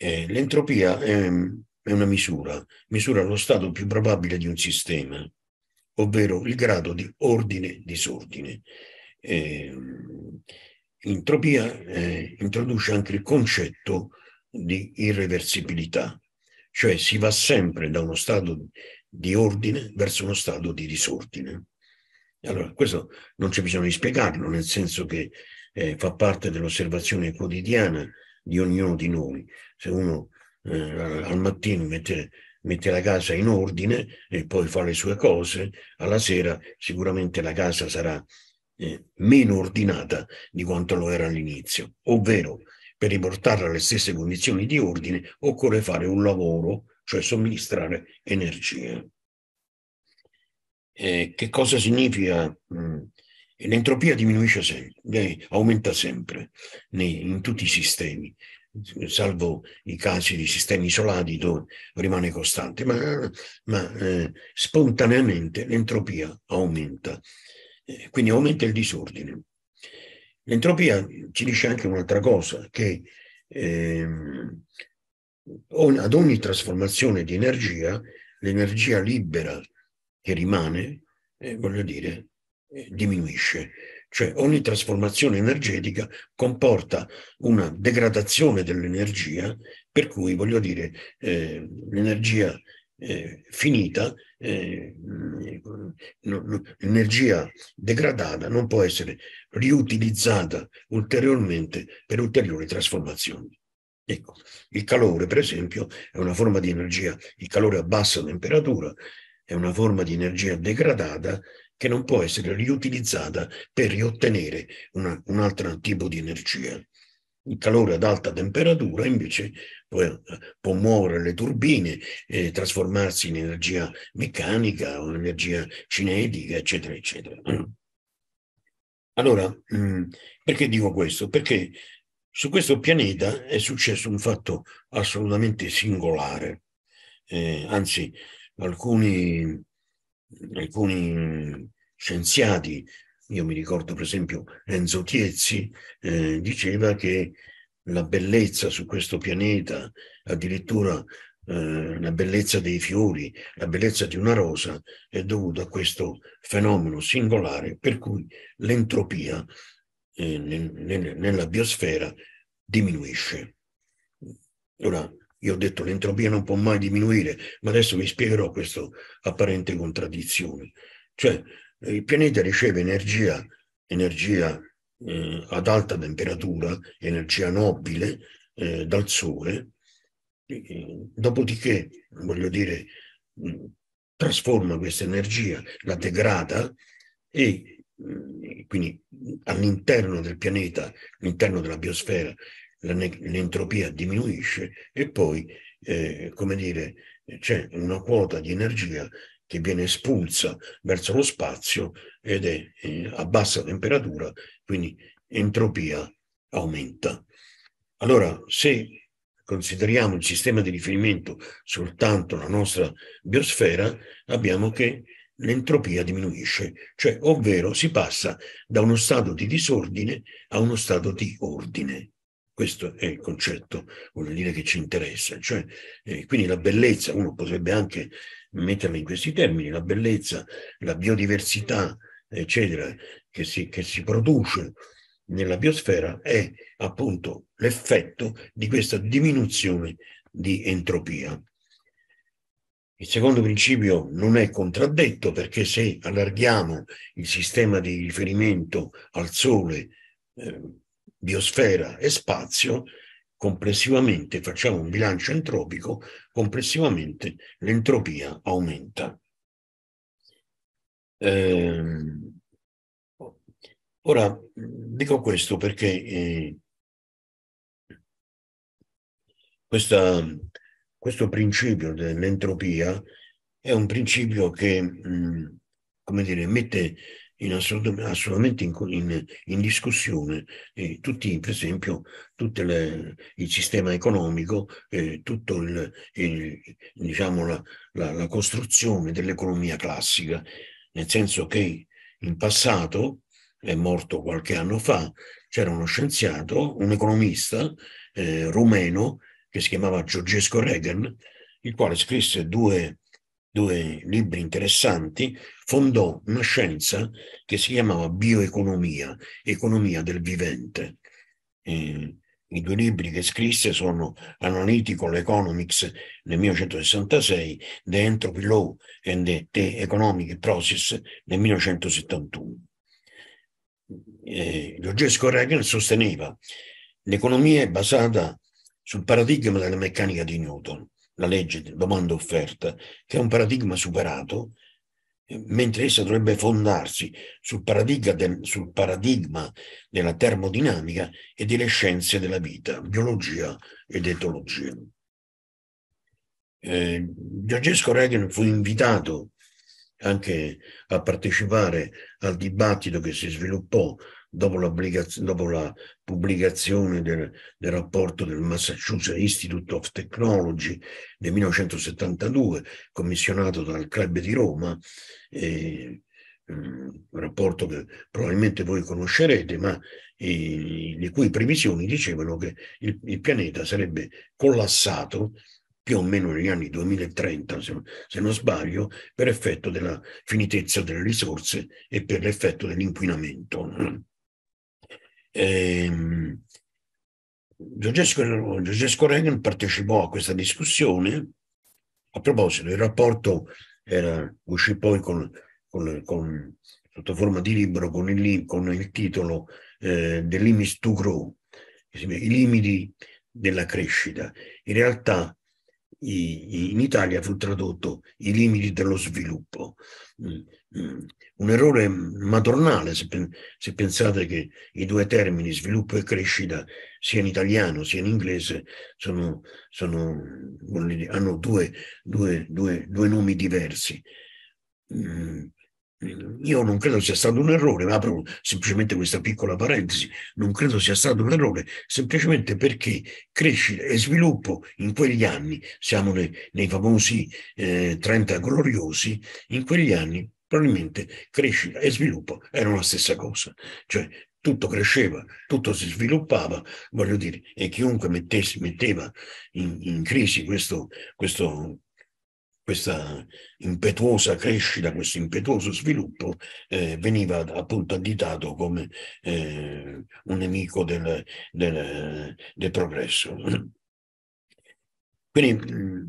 Eh, l'entropia è, ehm, è una misura, misura lo stato più probabile di un sistema, ovvero il grado di ordine-disordine eh, l'entropia eh, introduce anche il concetto di irreversibilità, cioè si va sempre da uno stato di ordine verso uno stato di disordine. Allora, questo non c'è bisogno di spiegarlo, nel senso che eh, fa parte dell'osservazione quotidiana di ognuno di noi. Se uno eh, al mattino mette mette la casa in ordine e poi fa le sue cose, alla sera sicuramente la casa sarà eh, meno ordinata di quanto lo era all'inizio, ovvero per riportarla alle stesse condizioni di ordine occorre fare un lavoro, cioè somministrare energia. Eh, che cosa significa? Mm. l'entropia diminuisce sempre, eh, aumenta sempre nei, in tutti i sistemi, salvo i casi di sistemi isolati dove rimane costante, ma, ma eh, spontaneamente l'entropia aumenta eh, quindi aumenta il disordine. L'entropia ci dice anche un'altra cosa, che ehm, ad ogni trasformazione di energia, l'energia libera che rimane, eh, voglio dire, eh, diminuisce. Cioè ogni trasformazione energetica comporta una degradazione dell'energia, per cui, voglio dire, eh, l'energia eh, finita, eh, degradata non può essere riutilizzata ulteriormente per ulteriori trasformazioni. Ecco, il calore, per esempio, è una forma di energia, il calore a bassa temperatura è una forma di energia degradata che non può essere riutilizzata per riottenere una, un altro tipo di energia il calore ad alta temperatura invece può, può muovere le turbine e trasformarsi in energia meccanica o energia cinetica, eccetera, eccetera. Allora, mm, perché dico questo? Perché su questo pianeta è successo un fatto assolutamente singolare. Eh, anzi, alcuni, alcuni scienziati io mi ricordo per esempio Enzo Tiezzi eh, diceva che la bellezza su questo pianeta, addirittura eh, la bellezza dei fiori, la bellezza di una rosa è dovuta a questo fenomeno singolare per cui l'entropia eh, nel, nel, nella biosfera diminuisce. Ora, io ho detto che l'entropia non può mai diminuire, ma adesso vi spiegherò questa apparente contraddizione. Cioè, il pianeta riceve energia, energia eh, ad alta temperatura, energia nobile eh, dal Sole, dopodiché, voglio dire, mm, trasforma questa energia, la degrada e mm, quindi all'interno del pianeta, all'interno della biosfera, l'entropia diminuisce e poi, eh, come dire, c'è una quota di energia che viene espulsa verso lo spazio ed è eh, a bassa temperatura, quindi entropia aumenta. Allora, se consideriamo il sistema di riferimento soltanto la nostra biosfera, abbiamo che l'entropia diminuisce, cioè ovvero si passa da uno stato di disordine a uno stato di ordine. Questo è il concetto, vuol dire che ci interessa. Cioè, eh, quindi la bellezza, uno potrebbe anche metterla in questi termini, la bellezza, la biodiversità, eccetera, che si, che si produce nella biosfera è appunto l'effetto di questa diminuzione di entropia. Il secondo principio non è contraddetto perché se allarghiamo il sistema di riferimento al Sole, eh, biosfera e spazio, complessivamente, facciamo un bilancio entropico, complessivamente l'entropia aumenta. Eh, ora dico questo perché eh, questa, questo principio dell'entropia è un principio che, mh, mm, come dire, mette in assolut- assolutamente in, in, in discussione eh, tutti, per esempio, tutto il sistema economico, eh, tutta diciamo, la, la, la costruzione dell'economia classica, nel senso che in passato, è morto qualche anno fa, c'era uno scienziato, un economista eh, rumeno che si chiamava Giorgesco Reagan, il quale scrisse due due libri interessanti, fondò una scienza che si chiamava bioeconomia, economia del vivente. E I due libri che scrisse sono Analytical Economics nel 1966, The Entropy Law and the, the Economic Process nel 1971. Eh, Giorgesco Reagan sosteneva l'economia è basata sul paradigma della meccanica di Newton la legge domanda-offerta, che è un paradigma superato, eh, mentre essa dovrebbe fondarsi sul paradigma, del, sul paradigma della termodinamica e delle scienze della vita, biologia ed etologia. Eh, Francesco Reagan fu invitato anche a partecipare al dibattito che si sviluppò dopo, dopo la pubblicazione del, del, rapporto del Massachusetts Institute of Technology nel 1972, commissionato dal Club di Roma, eh, un rapporto che probabilmente voi conoscerete, ma eh, le cui previsioni dicevano che il, il pianeta sarebbe collassato più o meno negli anni 2030, se, non sbaglio, per effetto della finitezza delle risorse e per l'effetto dell'inquinamento. Eh, Giorgesco Reagan partecipò a questa discussione. A proposito, il rapporto era, uscì poi con, con, con, sotto forma di libro con il, con il titolo eh, The Limits to Grow, i limiti della crescita. In realtà i, in Italia fu tradotto i limiti dello sviluppo. Mm. Mm. un errore madornale se, se, pensate che i due termini sviluppo e crescita sia in italiano sia in inglese sono, sono, hanno due, due, due, due, nomi diversi. Mm. Io non credo sia stato un errore, apro semplicemente questa piccola parentesi, non credo sia stato un errore, semplicemente perché crescita e sviluppo in quegli anni, siamo nei, nei famosi eh, 30 gloriosi, in quegli anni probabilmente crescita e sviluppo erano la stessa cosa, cioè tutto cresceva, tutto si sviluppava, voglio dire, e chiunque mettesse, metteva in, in crisi questo, questo, questa impetuosa crescita, questo impetuoso sviluppo, eh, veniva appunto additato come eh, un nemico del, del, del progresso. Quindi mm,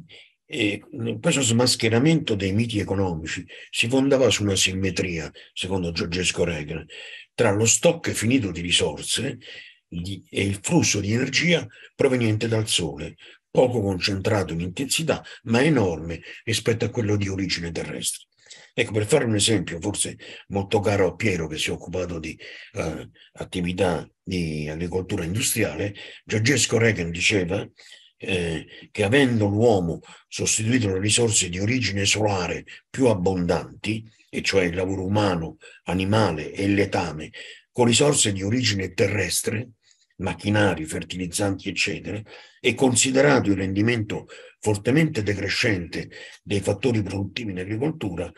e questo mhmm, smascheramento dei miti economici si fondava su una simmetria, secondo Giorgesco Regan, tra lo stock finito di risorse e il flusso di energia proveniente dal Sole, poco concentrato in intensità, ma enorme rispetto a quello di origine terrestre. Ecco, per fare un esempio, forse molto caro a Piero che si è occupato di eh, attività di agricoltura industriale, Giorgesco Regan diceva eh, che avendo l'uomo sostituito le risorse di origine solare più abbondanti, e cioè il lavoro umano, animale e letame, con risorse di origine terrestre, macchinari, fertilizzanti, eccetera, e considerato il rendimento fortemente decrescente dei fattori produttivi in agricoltura,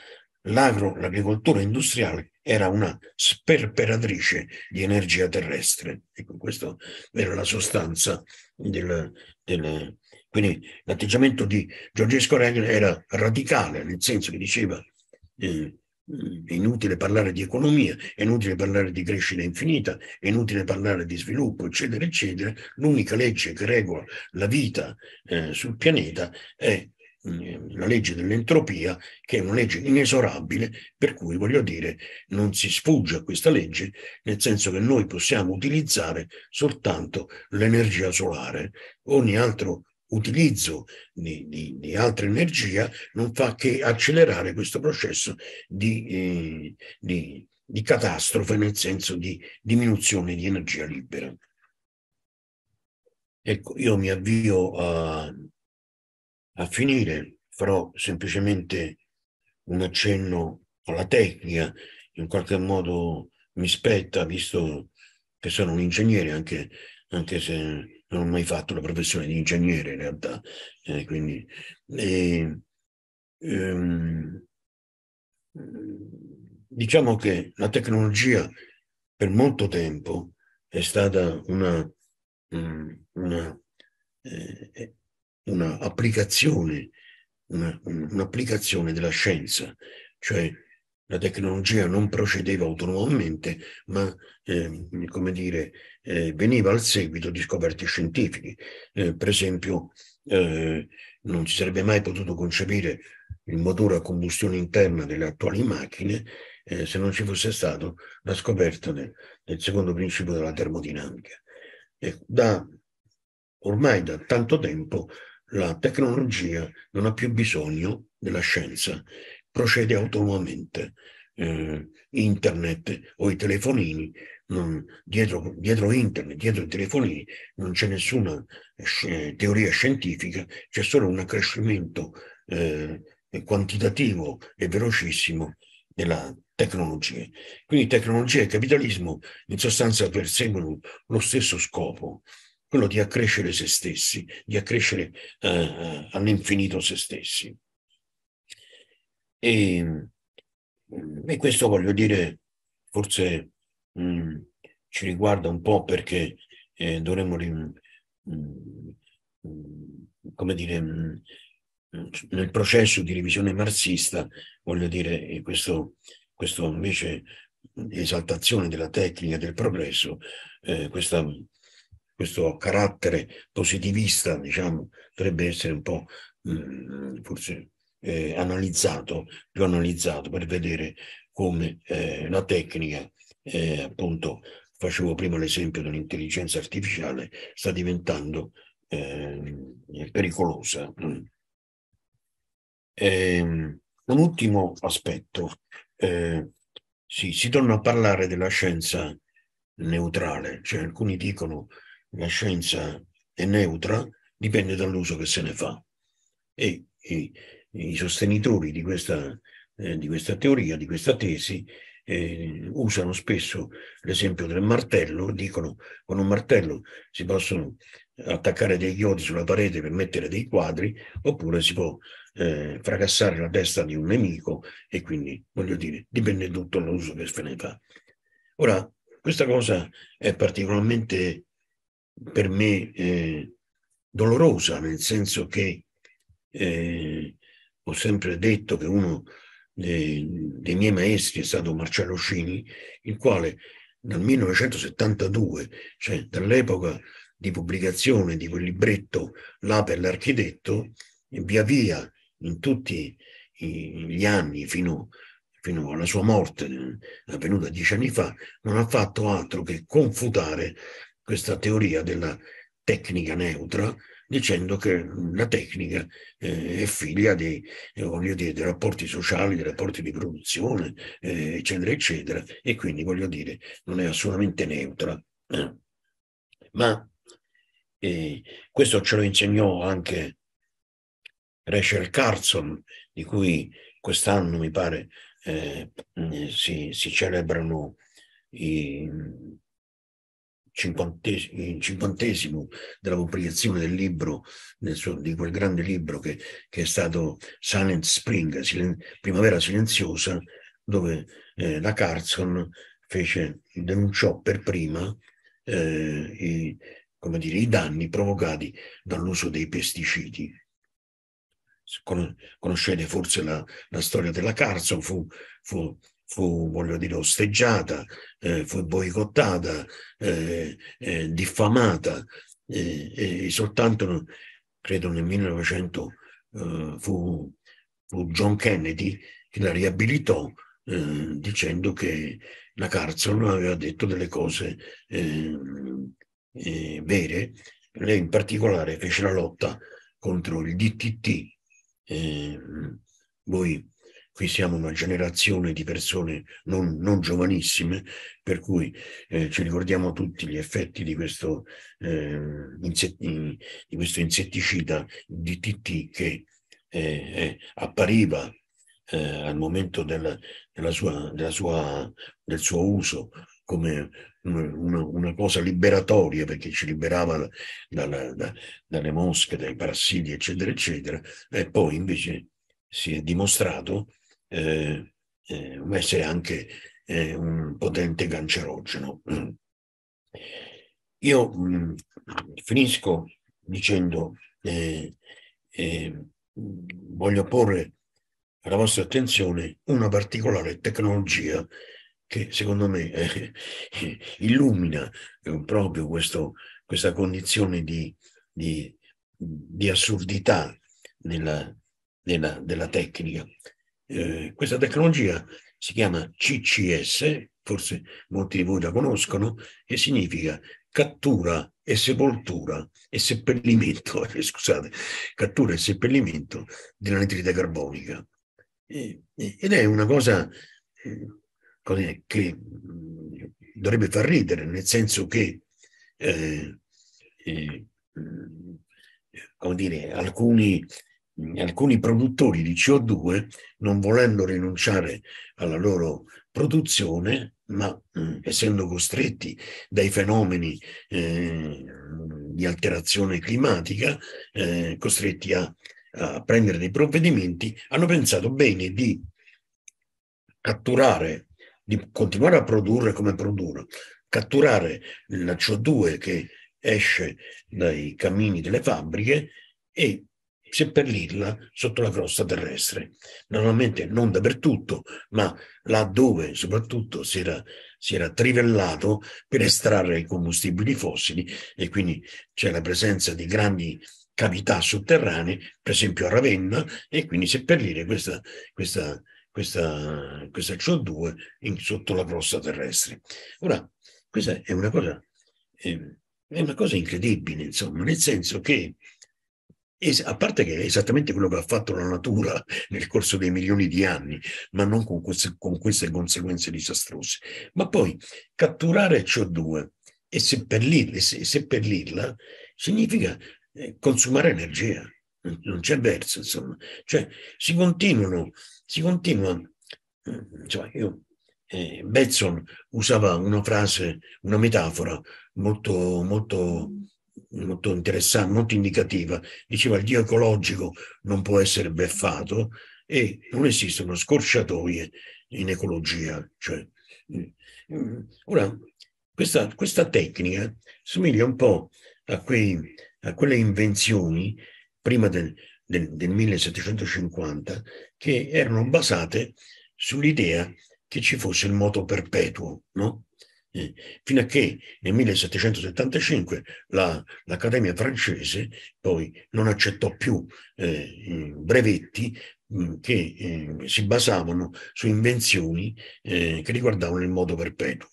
l'agro, l'agricoltura industriale era una sperperatrice di energia terrestre. Ecco, questa era la sostanza del, delle... Quindi l'atteggiamento di Giorgesco Regner era radicale, nel senso che diceva eh, è inutile parlare di economia, è inutile parlare di crescita infinita, è inutile parlare di sviluppo, eccetera, eccetera. L'unica legge che regola la vita eh, sul pianeta è Ehm, la legge dell'entropia, che è una legge inesorabile, per cui voglio dire non si sfugge a questa legge, nel senso che noi possiamo utilizzare soltanto l'energia solare, ogni altro utilizzo di, di, di altra energia non fa che accelerare questo processo di, eh, di, di catastrofe, nel senso di diminuzione di energia libera. Ecco, io mi avvio a a finire farò semplicemente un accenno alla tecnica, in qualche modo mi spetta, visto che sono un ingegnere, anche, anche se non ho mai fatto la professione di ingegnere in realtà. Eh, quindi, e, ehm, diciamo che la tecnologia per molto tempo è stata una, mm, una eh, un'applicazione, una, un'applicazione della scienza, cioè la tecnologia non procedeva autonomamente, ma eh, come dire, eh, veniva al seguito di scoperte scientifiche. Eh, per esempio, eh, non si sarebbe mai potuto concepire il motore a combustione interna delle attuali macchine eh, se non ci fosse stata la scoperta del, del, secondo principio della termodinamica. Ecco, da, ormai da tanto tempo la tecnologia non ha più bisogno della scienza, procede autonomamente. Eh, internet o i telefonini, non, dietro, dietro, internet, dietro i telefonini non c'è nessuna eh, teoria scientifica, c'è solo un accrescimento eh, quantitativo e velocissimo della tecnologia. Quindi tecnologia e capitalismo in sostanza perseguono lo stesso scopo, quello di accrescere se stessi, di accrescere eh, all'infinito se stessi. E, mm, e, questo voglio dire, forse mh, mm, ci riguarda un po' perché eh, dovremmo, mh, mh, mm, come dire, nel processo di revisione marxista, voglio dire, questo, questo invece esaltazione della tecnica del progresso, eh, questa questo carattere positivista, diciamo, dovrebbe essere un po' mh, mm, forse eh, analizzato, più analizzato per vedere come eh, la tecnica, eh, appunto, facevo prima l'esempio dell'intelligenza artificiale, sta diventando eh, pericolosa. Mm. Ehm, un ultimo aspetto, eh, sì, si torna a parlare della scienza neutrale, cioè alcuni dicono la scienza è neutra, dipende dall'uso che se ne fa. E i, i sostenitori di questa, eh, di questa, teoria, di questa tesi, eh, usano spesso l'esempio del martello, dicono con un martello si possono attaccare dei chiodi sulla parete per mettere dei quadri, oppure si può eh, fracassare la testa di un nemico e quindi, voglio dire, dipende tutto dall'uso che se ne fa. Ora, questa cosa è particolarmente per me eh, dolorosa, nel senso che eh, ho sempre detto che uno dei, dei, miei maestri è stato Marcello Scini, il quale dal 1972, cioè dall'epoca di pubblicazione di quel libretto Là per l'architetto, via via in tutti gli anni fino fino alla sua morte, eh, avvenuta dieci anni fa, non ha fatto altro che confutare questa teoria della tecnica neutra dicendo che la tecnica eh, è figlia di, eh, dire, dei rapporti sociali, dei rapporti di produzione, eh, eccetera, eccetera, e quindi voglio dire non è assolutamente neutra. Eh, ma eh, questo ce lo insegnò anche Rachel Carson, di cui quest'anno mi pare eh, si, si, celebrano i, cinquantesimo, cinquantesimo della pubblicazione del libro, suo, di quel grande libro che, che è stato Silent Spring, silen, Primavera Silenziosa, dove eh, la Carson fece, denunciò per prima eh, i, dire, i, danni provocati dall'uso dei pesticidi. conoscete forse la, la, storia della Carson, fu, fu fu, voglio dire, osteggiata, eh, fu boicottata, eh, eh, diffamata, eh, e soltanto, credo nel 1900, eh, fu, fu, John Kennedy che la riabilitò eh, dicendo che la Carson aveva detto delle cose vere. Lei in particolare fece la lotta contro il DTT. voi qui siamo una generazione di persone non, non giovanissime, per cui eh, ci ricordiamo tutti gli effetti di questo, eh, insetti, di questo insetticida DTT che eh, eh appariva eh, al momento del, della sua, della sua, del suo uso come una, una, cosa liberatoria perché ci liberava dalla, da, dalle mosche, dai parassiti, eccetera, eccetera, e poi invece si è dimostrato eh, eh, essere anche eh, un potente cancerogeno. Mm. Io mh, mm, finisco dicendo, eh, eh, voglio porre alla vostra attenzione una particolare tecnologia che secondo me illumina eh, proprio questo, questa condizione di, di, di assurdità della, della, della tecnica, eh, questa tecnologia si chiama CCS, forse molti di voi la conoscono, e significa cattura e sepoltura e seppellimento, eh, scusate, cattura e seppellimento dell'anidride carbonica. E, ed è una cosa eh, che mm, dovrebbe far ridere, nel senso che eh, eh, mm, come dire, alcuni alcuni produttori di CO2, non volendo rinunciare alla loro produzione, ma mh, essendo costretti dai fenomeni eh, di alterazione climatica, eh, costretti a, a, prendere dei provvedimenti, hanno pensato bene di catturare, di continuare a produrre come produrre, catturare la CO2 che esce dai camini delle fabbriche e seppellirla sotto la crosta terrestre. Normalmente non dappertutto, ma laddove soprattutto si era, si era trivellato per estrarre i combustibili fossili e quindi c'è la presenza di grandi cavità sotterranee, per esempio a Ravenna, e quindi seppellire questa, questa, questa, questa CO2 in, sotto la crosta terrestre. Ora, questa è una cosa, eh, è una cosa incredibile, insomma, nel senso che Es- a parte che è esattamente quello che ha fatto la natura nel corso dei milioni di anni, ma non con, queste, con queste conseguenze disastrose. Ma poi catturare CO2 e seppellirla, se- seppellirla significa eh, consumare energia, non c'è verso, insomma. Cioè, si continuano, si continua, eh, insomma, io, eh, Betson usava una frase, una metafora molto, molto molto interessante, molto indicativa. Diceva il Dio ecologico non può essere beffato e non esistono scorciatoie in ecologia. Cioè, eh. ora, questa, questa, tecnica somiglia un po' a, quei, a quelle invenzioni prima del, del, del 1750 che erano basate sull'idea che ci fosse il moto perpetuo, no? fino a che nel 1775 la, l'Accademia francese poi non accettò più eh, brevetti mm, che eh, si basavano su invenzioni eh, che riguardavano il modo perpetuo.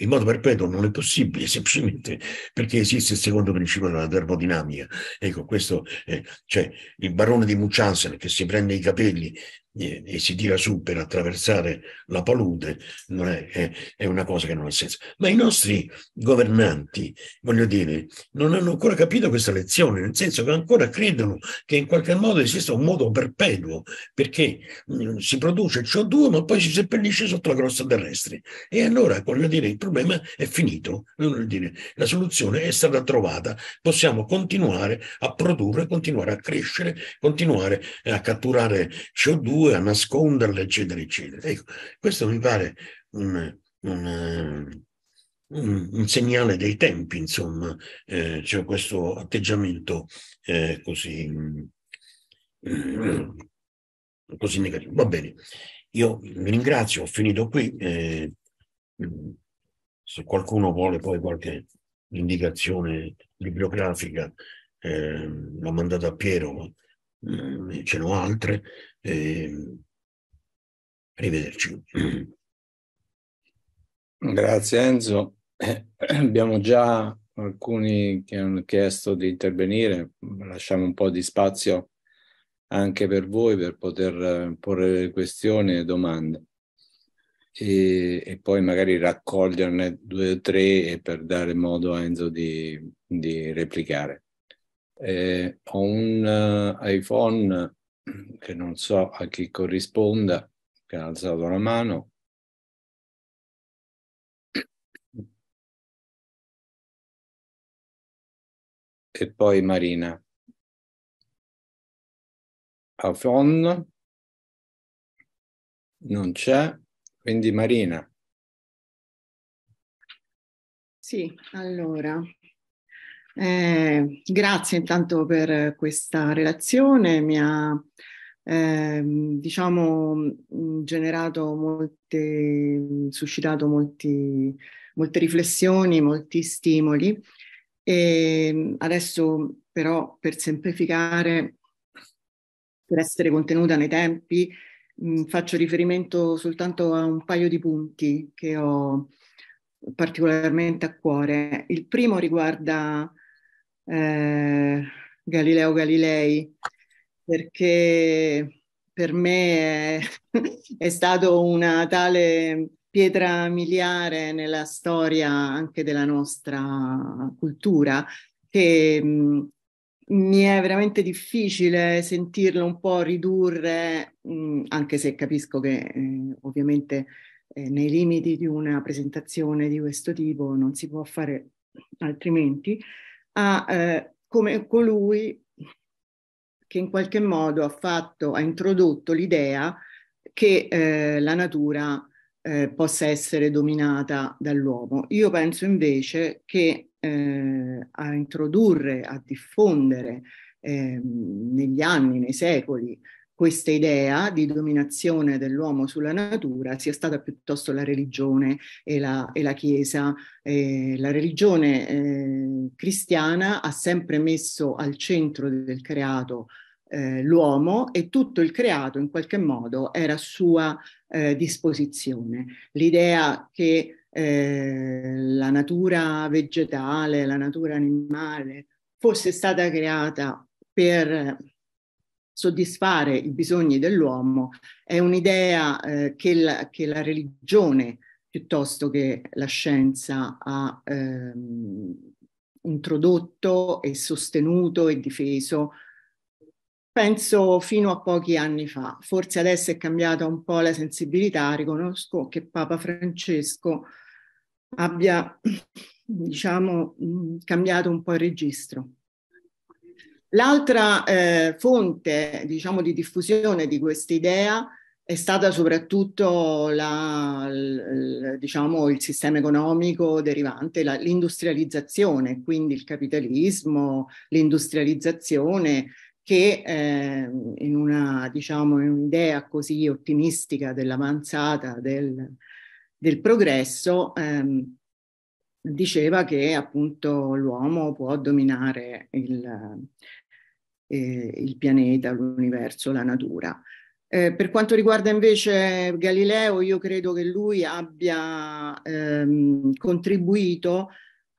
Il modo perpetuo non è possibile semplicemente perché esiste il secondo principio della termodinamica. Ecco, questo eh, cioè il barone di Munchausen che si prende i capelli e, si tira su per attraversare la palude, è, è, è, una cosa che non ha senso. Ma i nostri governanti, voglio dire, non hanno ancora capito questa lezione, nel senso che ancora credono che in qualche modo esista un modo perpetuo, perché mm, si produce CO2 ma poi si seppellisce sotto la crosta terrestre. E allora, voglio dire, il problema è finito, dire, la soluzione è stata trovata, possiamo continuare a produrre, continuare a crescere, continuare a catturare CO2 tue, a nasconderle, eccetera, eccetera. Ecco, questo mi pare un, un, eh, un, un segnale dei tempi, insomma, eh, cioè questo atteggiamento eh, così, mm, così, negativo. Va bene, io vi ringrazio, ho finito qui. Eh, mm, se qualcuno vuole poi qualche indicazione bibliografica, eh, l'ho mandata a Piero, eh, ce n'ho altre. Eh, arrivederci. Grazie Enzo. Abbiamo già alcuni che hanno chiesto di intervenire, lasciamo un po' di spazio anche per voi per poter eh, porre questioni e domande e, e poi magari raccoglierne due o tre e per dare modo a Enzo di, di replicare eh, ho un eh, iPhone che non so a chi corrisponda, che ha alzato la mano. E poi Marina. iPhone non c'è, quindi Marina. Sì, allora eh, grazie intanto per questa relazione, mi ha eh, diciamo mm, generato molte, suscitato molti, molte riflessioni, molti stimoli e ehm, adesso però per semplificare, per essere contenuta nei tempi, mh, mm, faccio riferimento soltanto a un paio di punti che ho particolarmente a cuore. Il primo riguarda eh, Galileo Galilei, perché per me è, è stato una tale pietra miliare nella storia anche della nostra cultura che mm, mi è veramente difficile sentirlo un po' ridurre, mm, anche se capisco che eh, ovviamente eh, nei limiti di una presentazione di questo tipo non si può fare altrimenti, a, eh, come colui che in qualche modo ha, fatto, ha introdotto l'idea che eh, la natura eh, possa essere dominata dall'uomo. Io penso invece che eh, a introdurre, a diffondere ehm, negli anni, nei secoli, questa idea di dominazione dell'uomo sulla natura sia stata piuttosto la religione e la, e la Chiesa. Eh, la religione eh, cristiana ha sempre messo al centro del creato eh, l'uomo e tutto il creato in qualche modo era a sua eh, disposizione. L'idea che eh, la natura vegetale, la natura animale fosse stata creata per soddisfare i bisogni dell'uomo è un'idea eh, che, la, che, la, religione piuttosto che la scienza ha ehm, introdotto e sostenuto e difeso penso fino a pochi anni fa. Forse adesso è cambiata un po' la sensibilità, riconosco che Papa Francesco abbia, diciamo, mm, cambiato un po' il registro. L'altra eh, fonte diciamo, di diffusione di questa idea è stata soprattutto la, l, diciamo, il sistema economico derivante, la, l'industrializzazione, quindi il capitalismo, l'industrializzazione che eh, in, una, diciamo, in un'idea così ottimistica dell'avanzata del, del progresso ehm, diceva che appunto l'uomo può dominare il, eh, il pianeta, l'universo, la natura. Eh, per quanto riguarda invece Galileo, io credo che lui abbia ehm, contribuito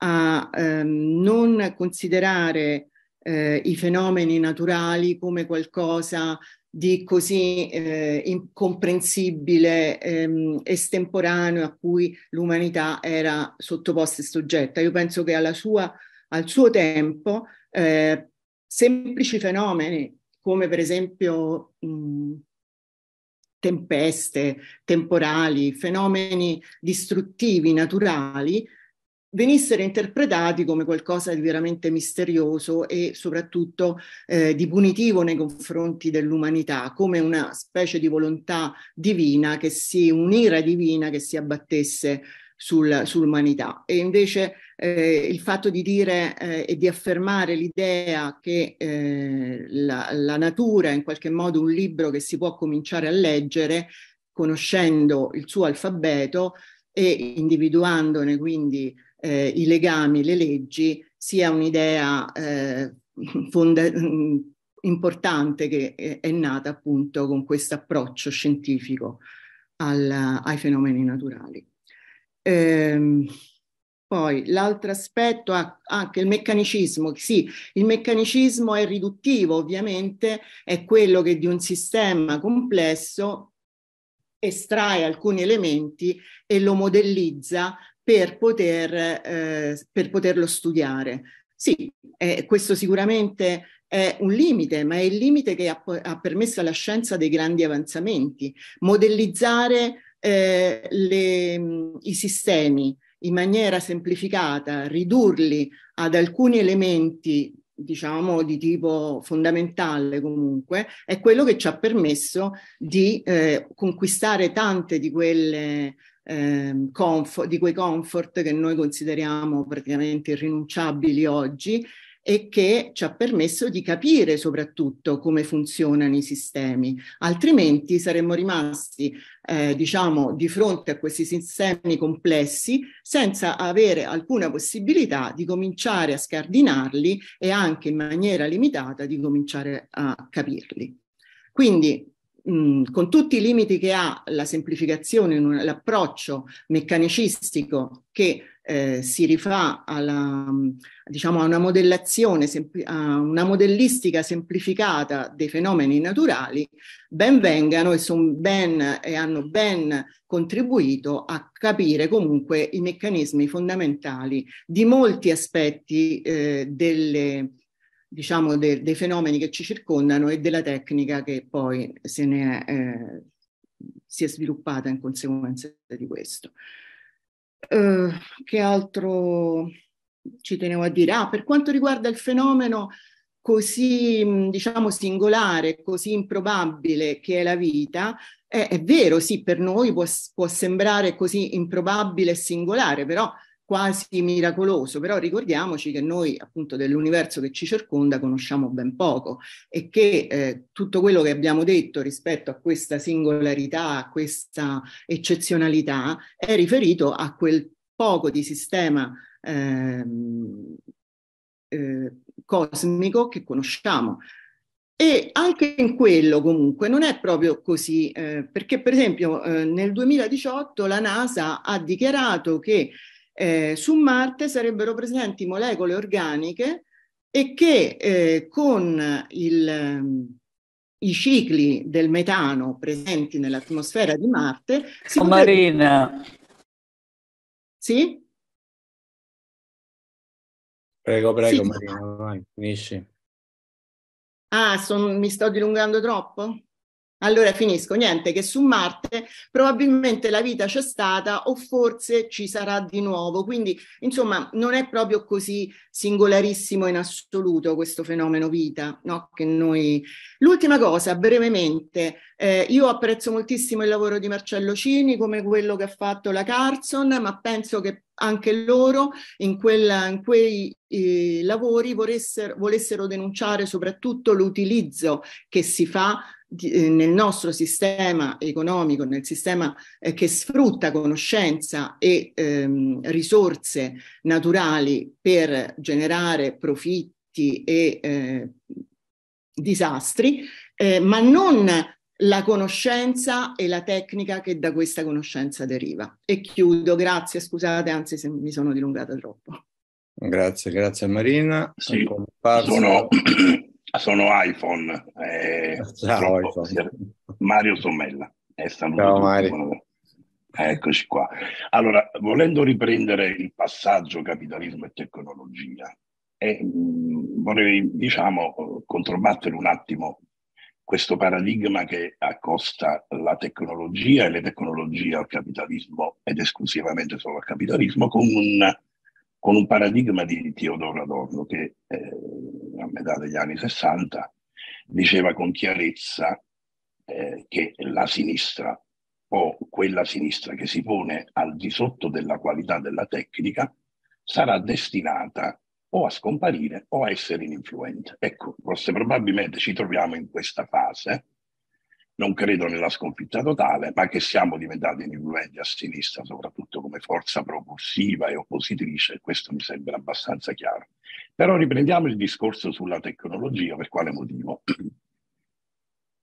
a ehm, non considerare eh, i fenomeni naturali come qualcosa di così eh, incomprensibile, ehm, estemporaneo a cui l'umanità era sottoposta e soggetta. Io penso che sua, al suo tempo eh, semplici fenomeni come per esempio mh, mm, tempeste temporali, fenomeni distruttivi naturali, venissero interpretati come qualcosa di veramente misterioso e soprattutto eh, di punitivo nei confronti dell'umanità, come una specie di volontà divina che si, un'ira divina che si abbattesse sul, sull'umanità. E invece eh, il fatto di dire eh, e di affermare l'idea che eh, la, la natura è in qualche modo un libro che si può cominciare a leggere conoscendo il suo alfabeto e individuandone quindi eh, i legami, le leggi, sia un'idea eh, fonda- importante che è nata appunto con questo approccio scientifico al, ai fenomeni naturali. Ehm, poi l'altro aspetto, ah, anche il meccanicismo, sì, il meccanicismo è riduttivo ovviamente, è quello che di un sistema complesso estrae alcuni elementi e lo modellizza per, poter, eh, per poterlo studiare. Sì, eh, questo sicuramente è un limite, ma è il limite che ha, ha permesso alla scienza dei grandi avanzamenti. Modellizzare eh, le, mm, i sistemi in maniera semplificata, ridurli ad alcuni elementi diciamo di tipo fondamentale comunque, è quello che ci ha permesso di eh, conquistare tante di quelle eh, comfort, di quei comfort che noi consideriamo praticamente irrinunciabili oggi e che ci ha permesso di capire soprattutto come funzionano i sistemi, altrimenti saremmo rimasti eh, diciamo di fronte a questi sistemi complessi senza avere alcuna possibilità di cominciare a scardinarli e anche in maniera limitata di cominciare a capirli. Quindi con tutti i limiti che ha la semplificazione, un, l'approccio meccanicistico che eh, si rifà alla, diciamo, a una modellazione, a una modellistica semplificata dei fenomeni naturali, ben vengano e, son ben, e hanno ben contribuito a capire comunque i meccanismi fondamentali di molti aspetti eh, delle, diciamo, de, dei fenomeni che ci circondano e della tecnica che poi se ne è, eh, si è sviluppata in conseguenza di questo. Eh, che altro ci tenevo a dire? Ah, per quanto riguarda il fenomeno così, diciamo, singolare, così improbabile che è la vita, è, è vero, sì, per noi può, può sembrare così improbabile e singolare, però quasi miracoloso, però ricordiamoci che noi appunto dell'universo che ci circonda conosciamo ben poco e che eh, tutto quello che abbiamo detto rispetto a questa singolarità, a questa eccezionalità, è riferito a quel poco di sistema eh, eh, cosmico che conosciamo. E anche in quello comunque non è proprio così, eh, perché per esempio eh, nel 2018 la NASA ha dichiarato che eh, su Marte sarebbero presenti molecole organiche e che eh, con il, ehm, i cicli del metano presenti nell'atmosfera di Marte... Si oh, potrebbe... Marina! Sì? Prego, prego sì. Marina, vai, finisci. Ah, son... mi sto dilungando troppo? Allora finisco, niente, che su Marte probabilmente la vita c'è stata o forse ci sarà di nuovo, quindi insomma non è proprio così singolarissimo in assoluto questo fenomeno vita, no? Che noi... L'ultima cosa, brevemente, eh, io apprezzo moltissimo il lavoro di Marcello Cini come quello che ha fatto la Carson, ma penso che anche loro in, quella, in quei eh, lavori volessero, volessero denunciare soprattutto l'utilizzo che si fa di, eh, nel nostro sistema economico, nel sistema eh, che sfrutta conoscenza e ehm, risorse naturali per generare profitti e eh, disastri, eh, ma non la conoscenza e la tecnica che da questa conoscenza deriva. E chiudo, grazie, scusate, anzi se mi sono dilungata troppo. Grazie, grazie Marina. Sì, sono, Ah, sono iPhone. Eh, Ciao, iPhone. Mario Sommella. Eh, Ciao Mario. Eccoci qua. Allora, volendo riprendere il passaggio capitalismo e tecnologia, eh, vorrei, diciamo, controbattere un attimo questo paradigma che accosta la tecnologia e le tecnologie al capitalismo ed esclusivamente solo al capitalismo con un con un paradigma di Teodoro Adorno che eh, a metà degli anni 60 diceva con chiarezza eh, che la sinistra o quella sinistra che si pone al di sotto della qualità della tecnica sarà destinata o a scomparire o a essere ininfluente. Ecco, forse probabilmente ci troviamo in questa fase non credo nella sconfitta totale, ma che siamo diventati influenti a sinistra, soprattutto come forza propulsiva e oppositrice, questo mi sembra abbastanza chiaro. Però riprendiamo il discorso sulla tecnologia, per quale motivo?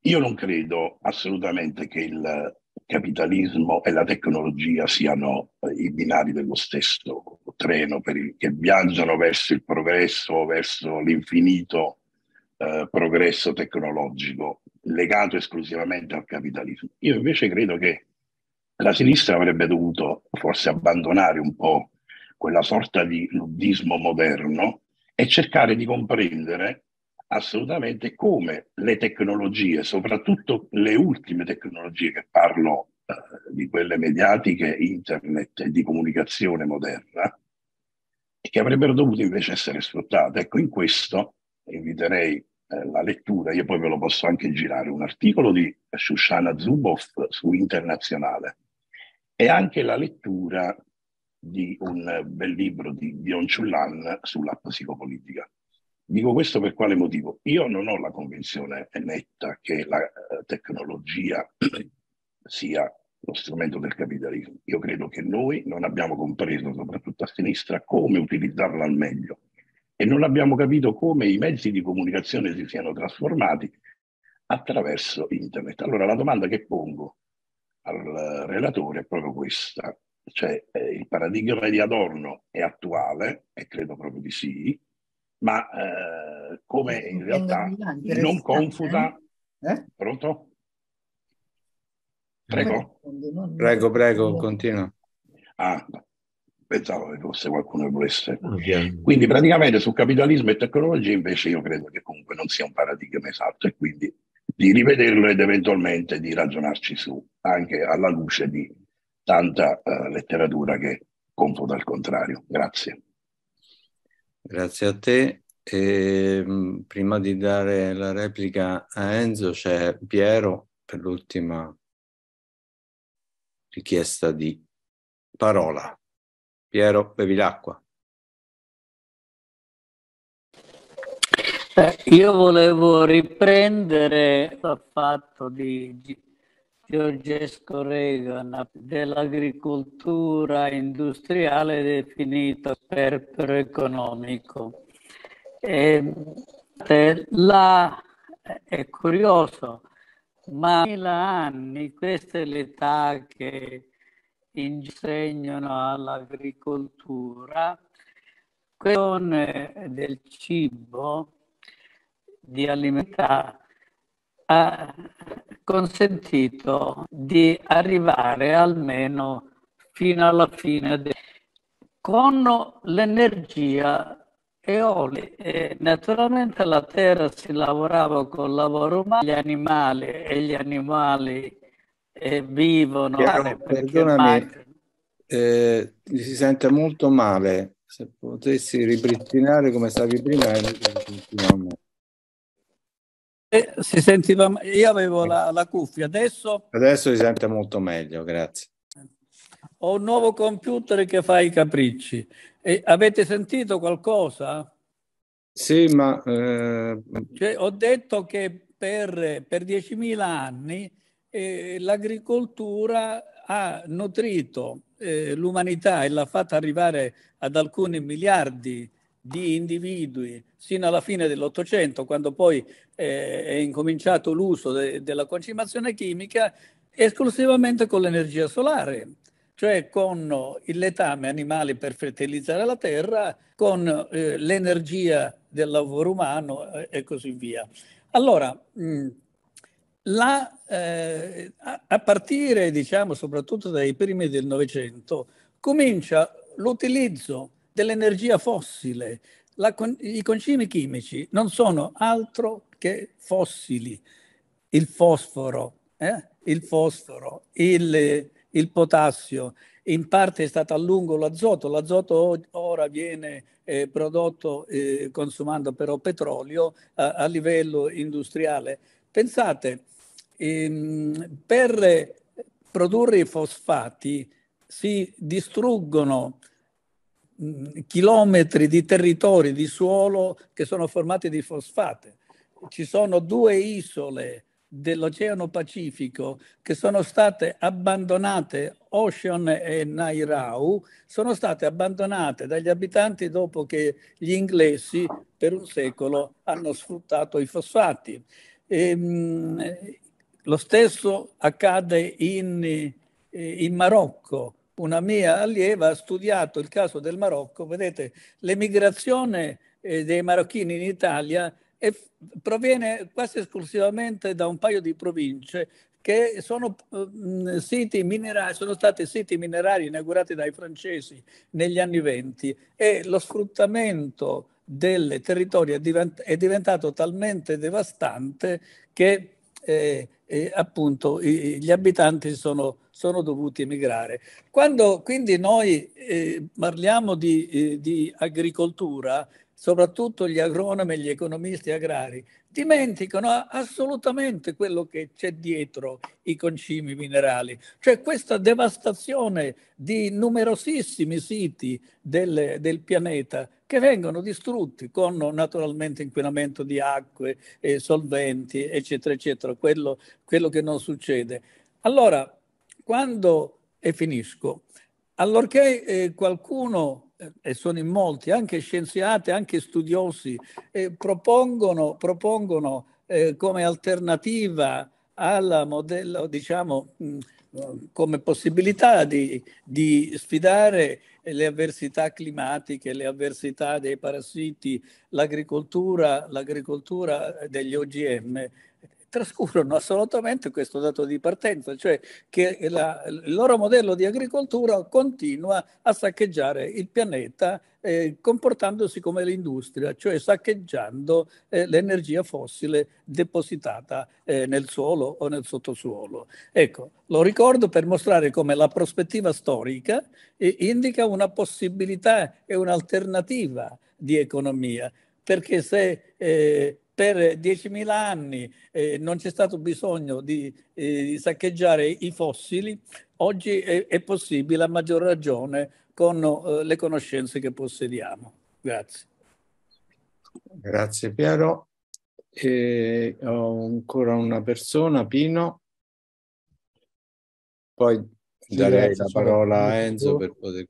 Io non credo assolutamente che il capitalismo e la tecnologia siano eh, i binari dello stesso treno il, che viaggiano verso il progresso, verso l'infinito eh, progresso tecnologico legato esclusivamente al capitalismo. Io invece credo che la sinistra avrebbe dovuto forse abbandonare un po' quella sorta di luddismo moderno e cercare di comprendere assolutamente come le tecnologie, soprattutto le ultime tecnologie che parlo eh, di quelle mediatiche, internet e di comunicazione moderna, che avrebbero dovuto invece essere sfruttate. Ecco, in questo inviterei eh, la lettura, io poi ve lo posso anche girare, un articolo di Shushana Zuboff su Internazionale e anche la lettura di un bel libro di Dion Ciullan sulla psicopolitica. Dico questo per quale motivo? Io non ho la convinzione netta che la eh, tecnologia sia lo strumento del capitalismo. Io credo che noi non abbiamo compreso, soprattutto a sinistra, come utilizzarla al meglio e non abbiamo capito come i mezzi di comunicazione si siano trasformati attraverso internet. Allora la domanda che pongo al relatore è proprio questa, cioè eh, il paradigma di Adorno è attuale e credo proprio di sì, ma eh, come in realtà non confuta... Eh? eh? Pronto? Prego. Prego, prego, continua. Ah, no pensavo che fosse qualcuno che volesse. Okay. Ah, quindi praticamente su capitalismo e tecnologia invece io credo che comunque non sia un paradigma esatto e quindi di rivederlo ed eventualmente di ragionarci su, anche alla luce di tanta uh, letteratura che confuta il contrario. Grazie. Grazie a te. E, ehm, prima di dare la replica a Enzo c'è Piero per l'ultima richiesta di parola. Piero, bevi l'acqua. Eh, io volevo riprendere il fatto di Giorgesco Regan dell'agricoltura industriale definita sperpero economico. E, ehm, la, eh, è curioso, ma mila anni, questa è l'età che insegnano all'agricoltura, questione del cibo, di alimentare, ha consentito di arrivare almeno fino alla fine de- con l'energia eolica. E naturalmente la terra si lavorava con il lavoro umano, gli animali e gli animali e vivono. Chiaro, perdonami, manca... eh, si sente molto male. Se potessi ripristinare come stavi prima, eh, si sentiva, io avevo eh. la, la cuffia, adesso... Adesso si sente molto meglio, grazie. Ho un nuovo computer che fa i capricci. E avete sentito qualcosa? Sì, ma... Eh... Cioè, ho detto che per, per 10.000 anni eh, l'agricoltura ha nutrito eh, l'umanità e l'ha fatta arrivare ad alcuni miliardi di individui sino alla fine dell'Ottocento, quando poi eh, è incominciato l'uso de- della concimazione chimica, esclusivamente con l'energia solare, cioè con il letame animale per fertilizzare la terra, con eh, l'energia del lavoro umano eh, e così via. Allora, mh, la, eh, a partire, diciamo, soprattutto dai primi del Novecento, comincia l'utilizzo dell'energia fossile. La, I concimi chimici non sono altro che fossili. Il fosforo, eh? il, fosforo il, il potassio, in parte è stato a lungo l'azoto, l'azoto ora viene eh, prodotto eh, consumando però petrolio a, a livello industriale. Pensate, Ehm, per eh, produrre i fosfati si distruggono chilometri di territori di suolo che sono formati di fosfate. Ci sono due isole dell'Oceano Pacifico che sono state abbandonate, Ocean e Nairau, sono state abbandonate dagli abitanti dopo che gli inglesi per un secolo hanno sfruttato i fosfati. E, ehm, lo stesso accade in, eh, in Marocco. Una mia allieva ha studiato il caso del Marocco. Vedete, l'emigrazione eh, dei marocchini in Italia è, proviene quasi esclusivamente da un paio di province che sono, eh, siti minerari, sono stati siti minerari inaugurati dai francesi negli anni venti e lo sfruttamento del territorio è diventato talmente devastante che eh, eh, appunto i, gli abitanti sono, sono, dovuti emigrare. Quando quindi noi eh, parliamo di, eh, di agricoltura, soprattutto gli agronomi e gli economisti agrari, dimenticano assolutamente quello che c'è dietro i concimi minerali, cioè questa devastazione di numerosissimi siti del, del pianeta che vengono distrutti con naturalmente inquinamento di acque, e solventi, eccetera, eccetera, quello, quello che non succede. Allora, quando, e finisco, allorché eh, qualcuno e sono in molti, anche scienziati, anche studiosi, eh, propongono, propongono eh, come alternativa alla modello, diciamo, mh, mm, come possibilità di, di, sfidare le avversità climatiche, le avversità dei parassiti, l'agricoltura, l'agricoltura degli OGM, trascurano assolutamente questo dato di partenza, cioè che la, il loro modello di agricoltura continua a saccheggiare il pianeta eh, comportandosi come l'industria, cioè saccheggiando eh, l'energia fossile depositata eh, nel suolo o nel sottosuolo. Ecco, lo ricordo per mostrare come la prospettiva storica eh, indica una possibilità e un'alternativa di economia, perché se eh, per 10.000 anni eh, non c'è stato bisogno di, eh, di, saccheggiare i fossili, oggi è, è possibile a maggior ragione con eh, le conoscenze che possediamo. Grazie. Grazie Piero. E ho ancora una persona, Pino. Poi darei sì, la parola a Enzo per poter...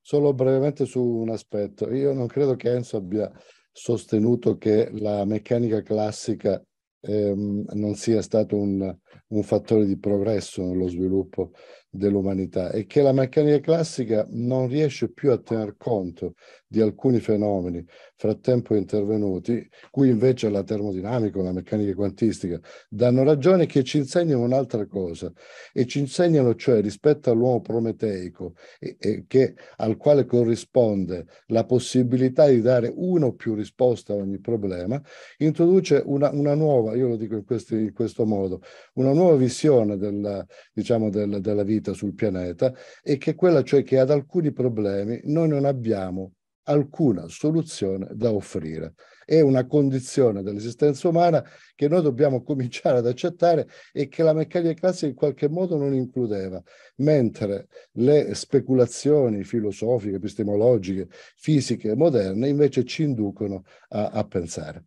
Solo brevemente su un aspetto. Io non credo che Enzo abbia sostenuto che la meccanica classica ehm, non sia stato un, un, fattore di progresso nello sviluppo dell'umanità e che la meccanica classica non riesce più a tener conto di alcuni fenomeni frattempo intervenuti, cui invece la termodinamica o la meccanica quantistica danno ragione, che ci insegnano un'altra cosa e ci insegnano cioè rispetto all'uomo prometeico e, e che, al quale corrisponde la possibilità di dare una o più risposte a ogni problema, introduce una, una nuova, io lo dico in, questi, in, questo modo, una nuova visione della, diciamo, della, della vita vita sul pianeta e che è quella cioè che ad alcuni problemi noi non abbiamo alcuna soluzione da offrire. È una condizione dell'esistenza umana che noi dobbiamo cominciare ad accettare e che la meccanica classica in qualche modo non includeva, mentre le speculazioni filosofiche, epistemologiche, fisiche moderne invece ci inducono a, a pensare.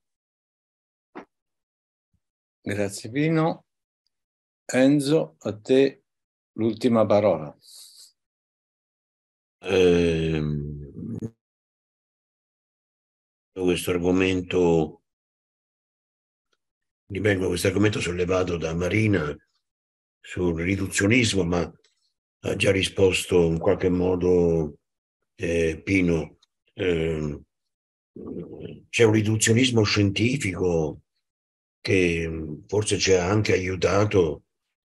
Grazie Pino. Enzo, a te L'ultima parola. Eh, questo argomento, rimango questo argomento sollevato da Marina sul riduzionismo, ma ha già risposto in qualche modo eh, Pino. Eh, c'è un riduzionismo scientifico che mm, forse ci ha anche aiutato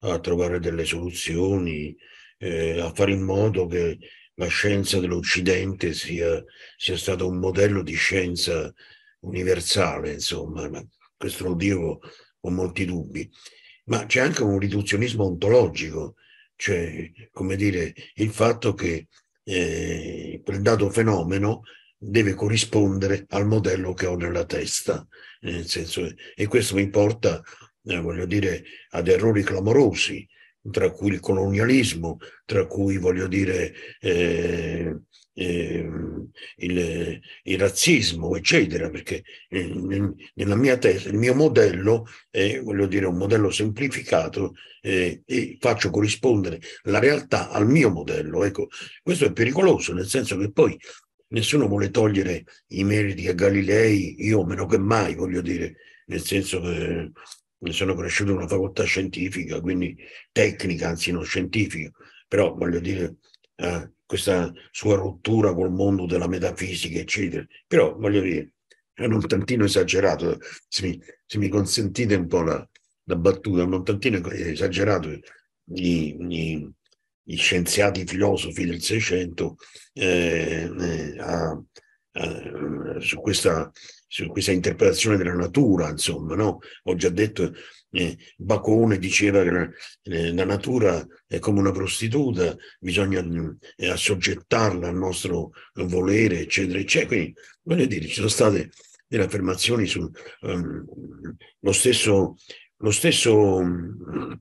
a trovare delle soluzioni, eh, a fare in modo che la scienza dell'Occidente sia, sia stata un modello di scienza universale, insomma, ma questo lo dico con molti dubbi. Ma c'è anche un riduzionismo ontologico, cioè, come dire, il fatto che eh, quel dato fenomeno deve corrispondere al modello che ho nella testa, nel senso, e questo mi porta a eh, voglio dire, ad errori clamorosi, tra cui il colonialismo, tra cui, voglio dire, eh, eh, il, il, razzismo, eccetera, perché nella mia testa il mio modello è, voglio dire, un modello semplificato eh, e faccio corrispondere la realtà al mio modello. Ecco, questo è pericoloso, nel senso che poi nessuno vuole togliere i meriti a Galilei, io meno che mai, voglio dire, nel senso che sono cresciuto in una facoltà scientifica, quindi tecnica, anzi non scientifica, però voglio dire, eh, questa sua rottura col mondo della metafisica, eccetera. Però voglio dire, era un tantino esagerato, se mi, se mi consentite un po' la, la battuta, un tantino esagerato gli, gli, gli scienziati filosofi del Seicento eh, eh, su questa su questa interpretazione della natura, insomma, no? Ho già detto, eh, Bacone diceva che la, eh, la, natura è come una prostituta, bisogna mm, eh, assoggettarla al nostro volere, eccetera, eccetera. Quindi, voglio dire, ci sono state delle affermazioni su um, lo stesso, lo stesso um,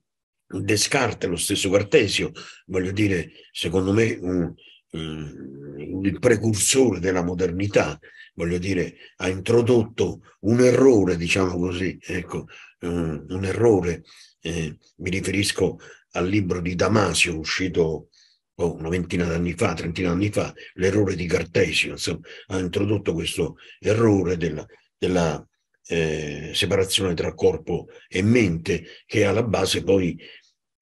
Descartes, lo stesso Cartesio, voglio dire, secondo me, un, um, il precursore della modernità, voglio dire, ha introdotto un errore, diciamo così, ecco, eh, un errore, eh, mi riferisco al libro di Damasio uscito oh, una ventina d'anni fa, trentina d'anni fa, l'errore di Cartesio, insomma, ha introdotto questo errore della, della eh, separazione tra corpo e mente che è alla base poi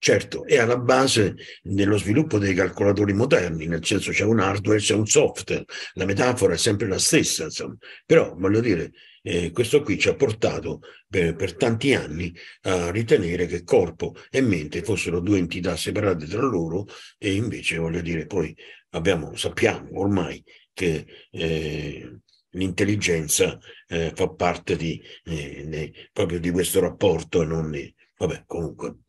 Certo, è alla base dello sviluppo dei calcolatori moderni, nel senso c'è un hardware, c'è un software, la metafora è sempre la stessa, insomma. però voglio dire, eh, questo qui ci ha portato per, per, tanti anni a ritenere che corpo e mente fossero due entità separate tra loro e invece, voglio dire, poi abbiamo, sappiamo ormai che... Eh, l'intelligenza eh, fa parte di, eh, proprio di questo rapporto e non ne, Vabbè, comunque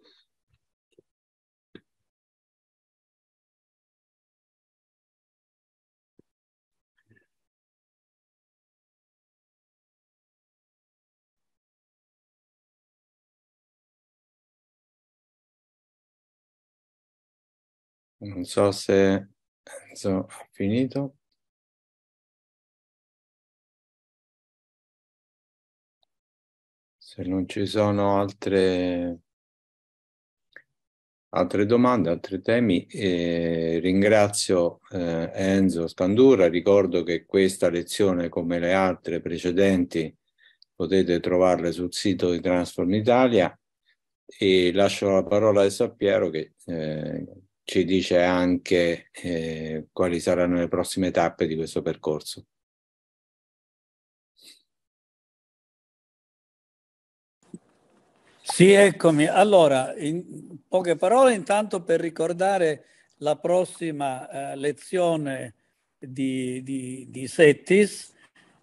Non so se Enzo ha finito. Se non ci sono altre, altre domande, altri temi, eh, ringrazio eh, Enzo Scandura. Ricordo che questa lezione, come le altre precedenti, potete trovarle sul sito di Transform Italia e lascio la parola adesso a Piero che eh, ci dice anche eh, quali saranno le prossime tappe di questo percorso. Sì, eccomi. Allora, in poche parole, intanto per ricordare la prossima eh, lezione di, di, di, Settis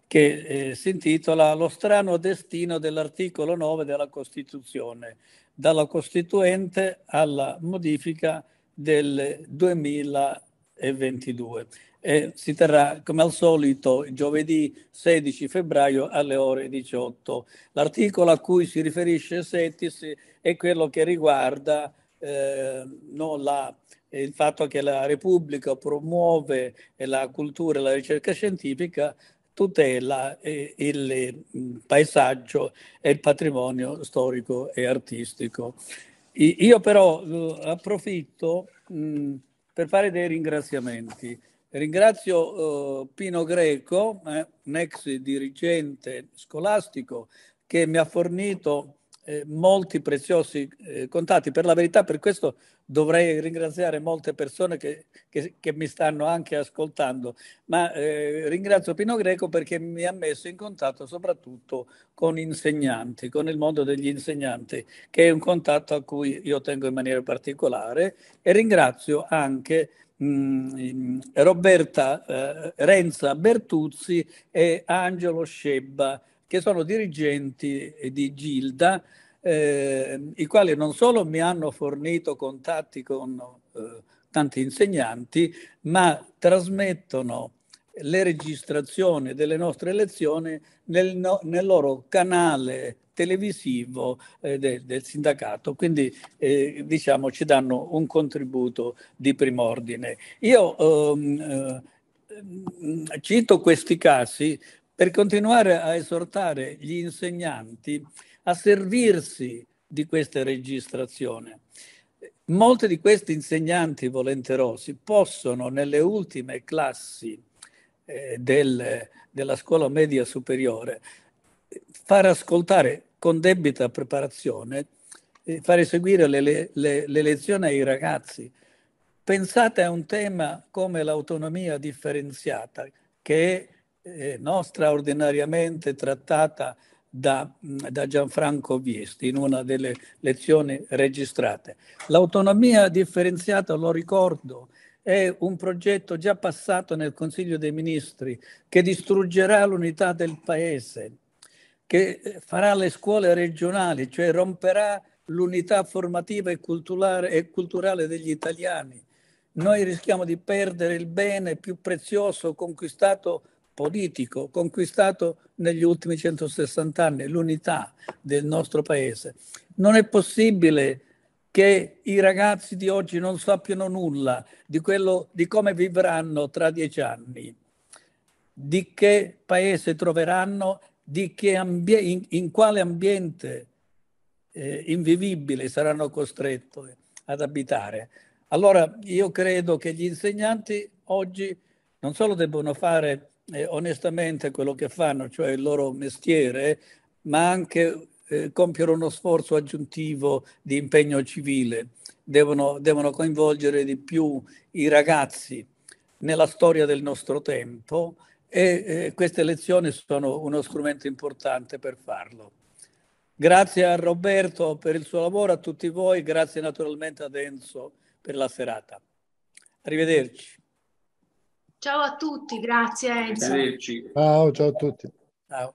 che eh, si intitola Lo strano destino dell'articolo 9 della Costituzione, dalla Costituente alla modifica del 2022. E si terrà come al solito giovedì 16 febbraio alle ore 18. L'articolo a cui si riferisce Settis è quello che riguarda eh, no, la, il fatto che la Repubblica promuove la cultura e la ricerca scientifica tutela eh, il mm, paesaggio e il patrimonio storico e artistico. Io però eh, approfitto mh, per fare dei ringraziamenti. Ringrazio uh, Pino Greco, eh, un ex dirigente scolastico, che mi ha fornito eh, molti preziosi eh, contatti. Per la verità, per questo dovrei ringraziare molte persone che, che, che mi stanno anche ascoltando, ma eh, ringrazio Pino Greco perché mi ha messo in contatto soprattutto con insegnanti, con il mondo degli insegnanti, che è un contatto a cui io tengo in maniera particolare e ringrazio anche mh, mm, Roberta eh, Renza Bertuzzi e Angelo Scebba che sono dirigenti di Gilda, eh, i quali non solo mi hanno fornito contatti con eh, tanti insegnanti, ma trasmettono le registrazioni delle nostre lezioni nel, no, nel loro canale televisivo eh, de, del sindacato, quindi eh, diciamo ci danno un contributo di prim'ordine. Io ehm, eh, cito questi casi per continuare a esortare gli insegnanti a servirsi di questa registrazione. Molti di questi insegnanti volenterosi possono nelle ultime classi eh, del, della scuola media superiore far ascoltare con debita preparazione, eh, far eseguire le, le, le, le lezioni ai ragazzi. Pensate a un tema come l'autonomia differenziata, che è eh, no, straordinariamente trattata da, mm, da, Gianfranco Viesti in una delle lezioni registrate. L'autonomia differenziata, lo ricordo, è un progetto già passato nel Consiglio dei Ministri che distruggerà l'unità del Paese, che eh, farà le scuole regionali, cioè romperà l'unità formativa e culturale, e culturale degli italiani. Noi rischiamo di perdere il bene più prezioso conquistato politico conquistato negli ultimi 160 anni, l'unità del nostro paese. Non è possibile che i ragazzi di oggi non sappiano nulla di, quello, di come vivranno tra dieci anni, di che paese troveranno, ambie, in, in, quale ambiente eh, invivibile saranno costretti ad abitare. Allora io credo che gli insegnanti oggi non solo debbono fare eh, onestamente quello che fanno, cioè il loro mestiere, ma anche eh, compiere uno sforzo aggiuntivo di impegno civile. Devono, devono coinvolgere di più i ragazzi nella storia del nostro tempo e eh, queste lezioni sono uno strumento importante per farlo. Grazie a Roberto per il suo lavoro, a tutti voi, grazie naturalmente a Enzo per la serata. Arrivederci. Ciao a tutti, grazie Enzo. Arrivederci. Ciao, ciao a tutti. Ciao.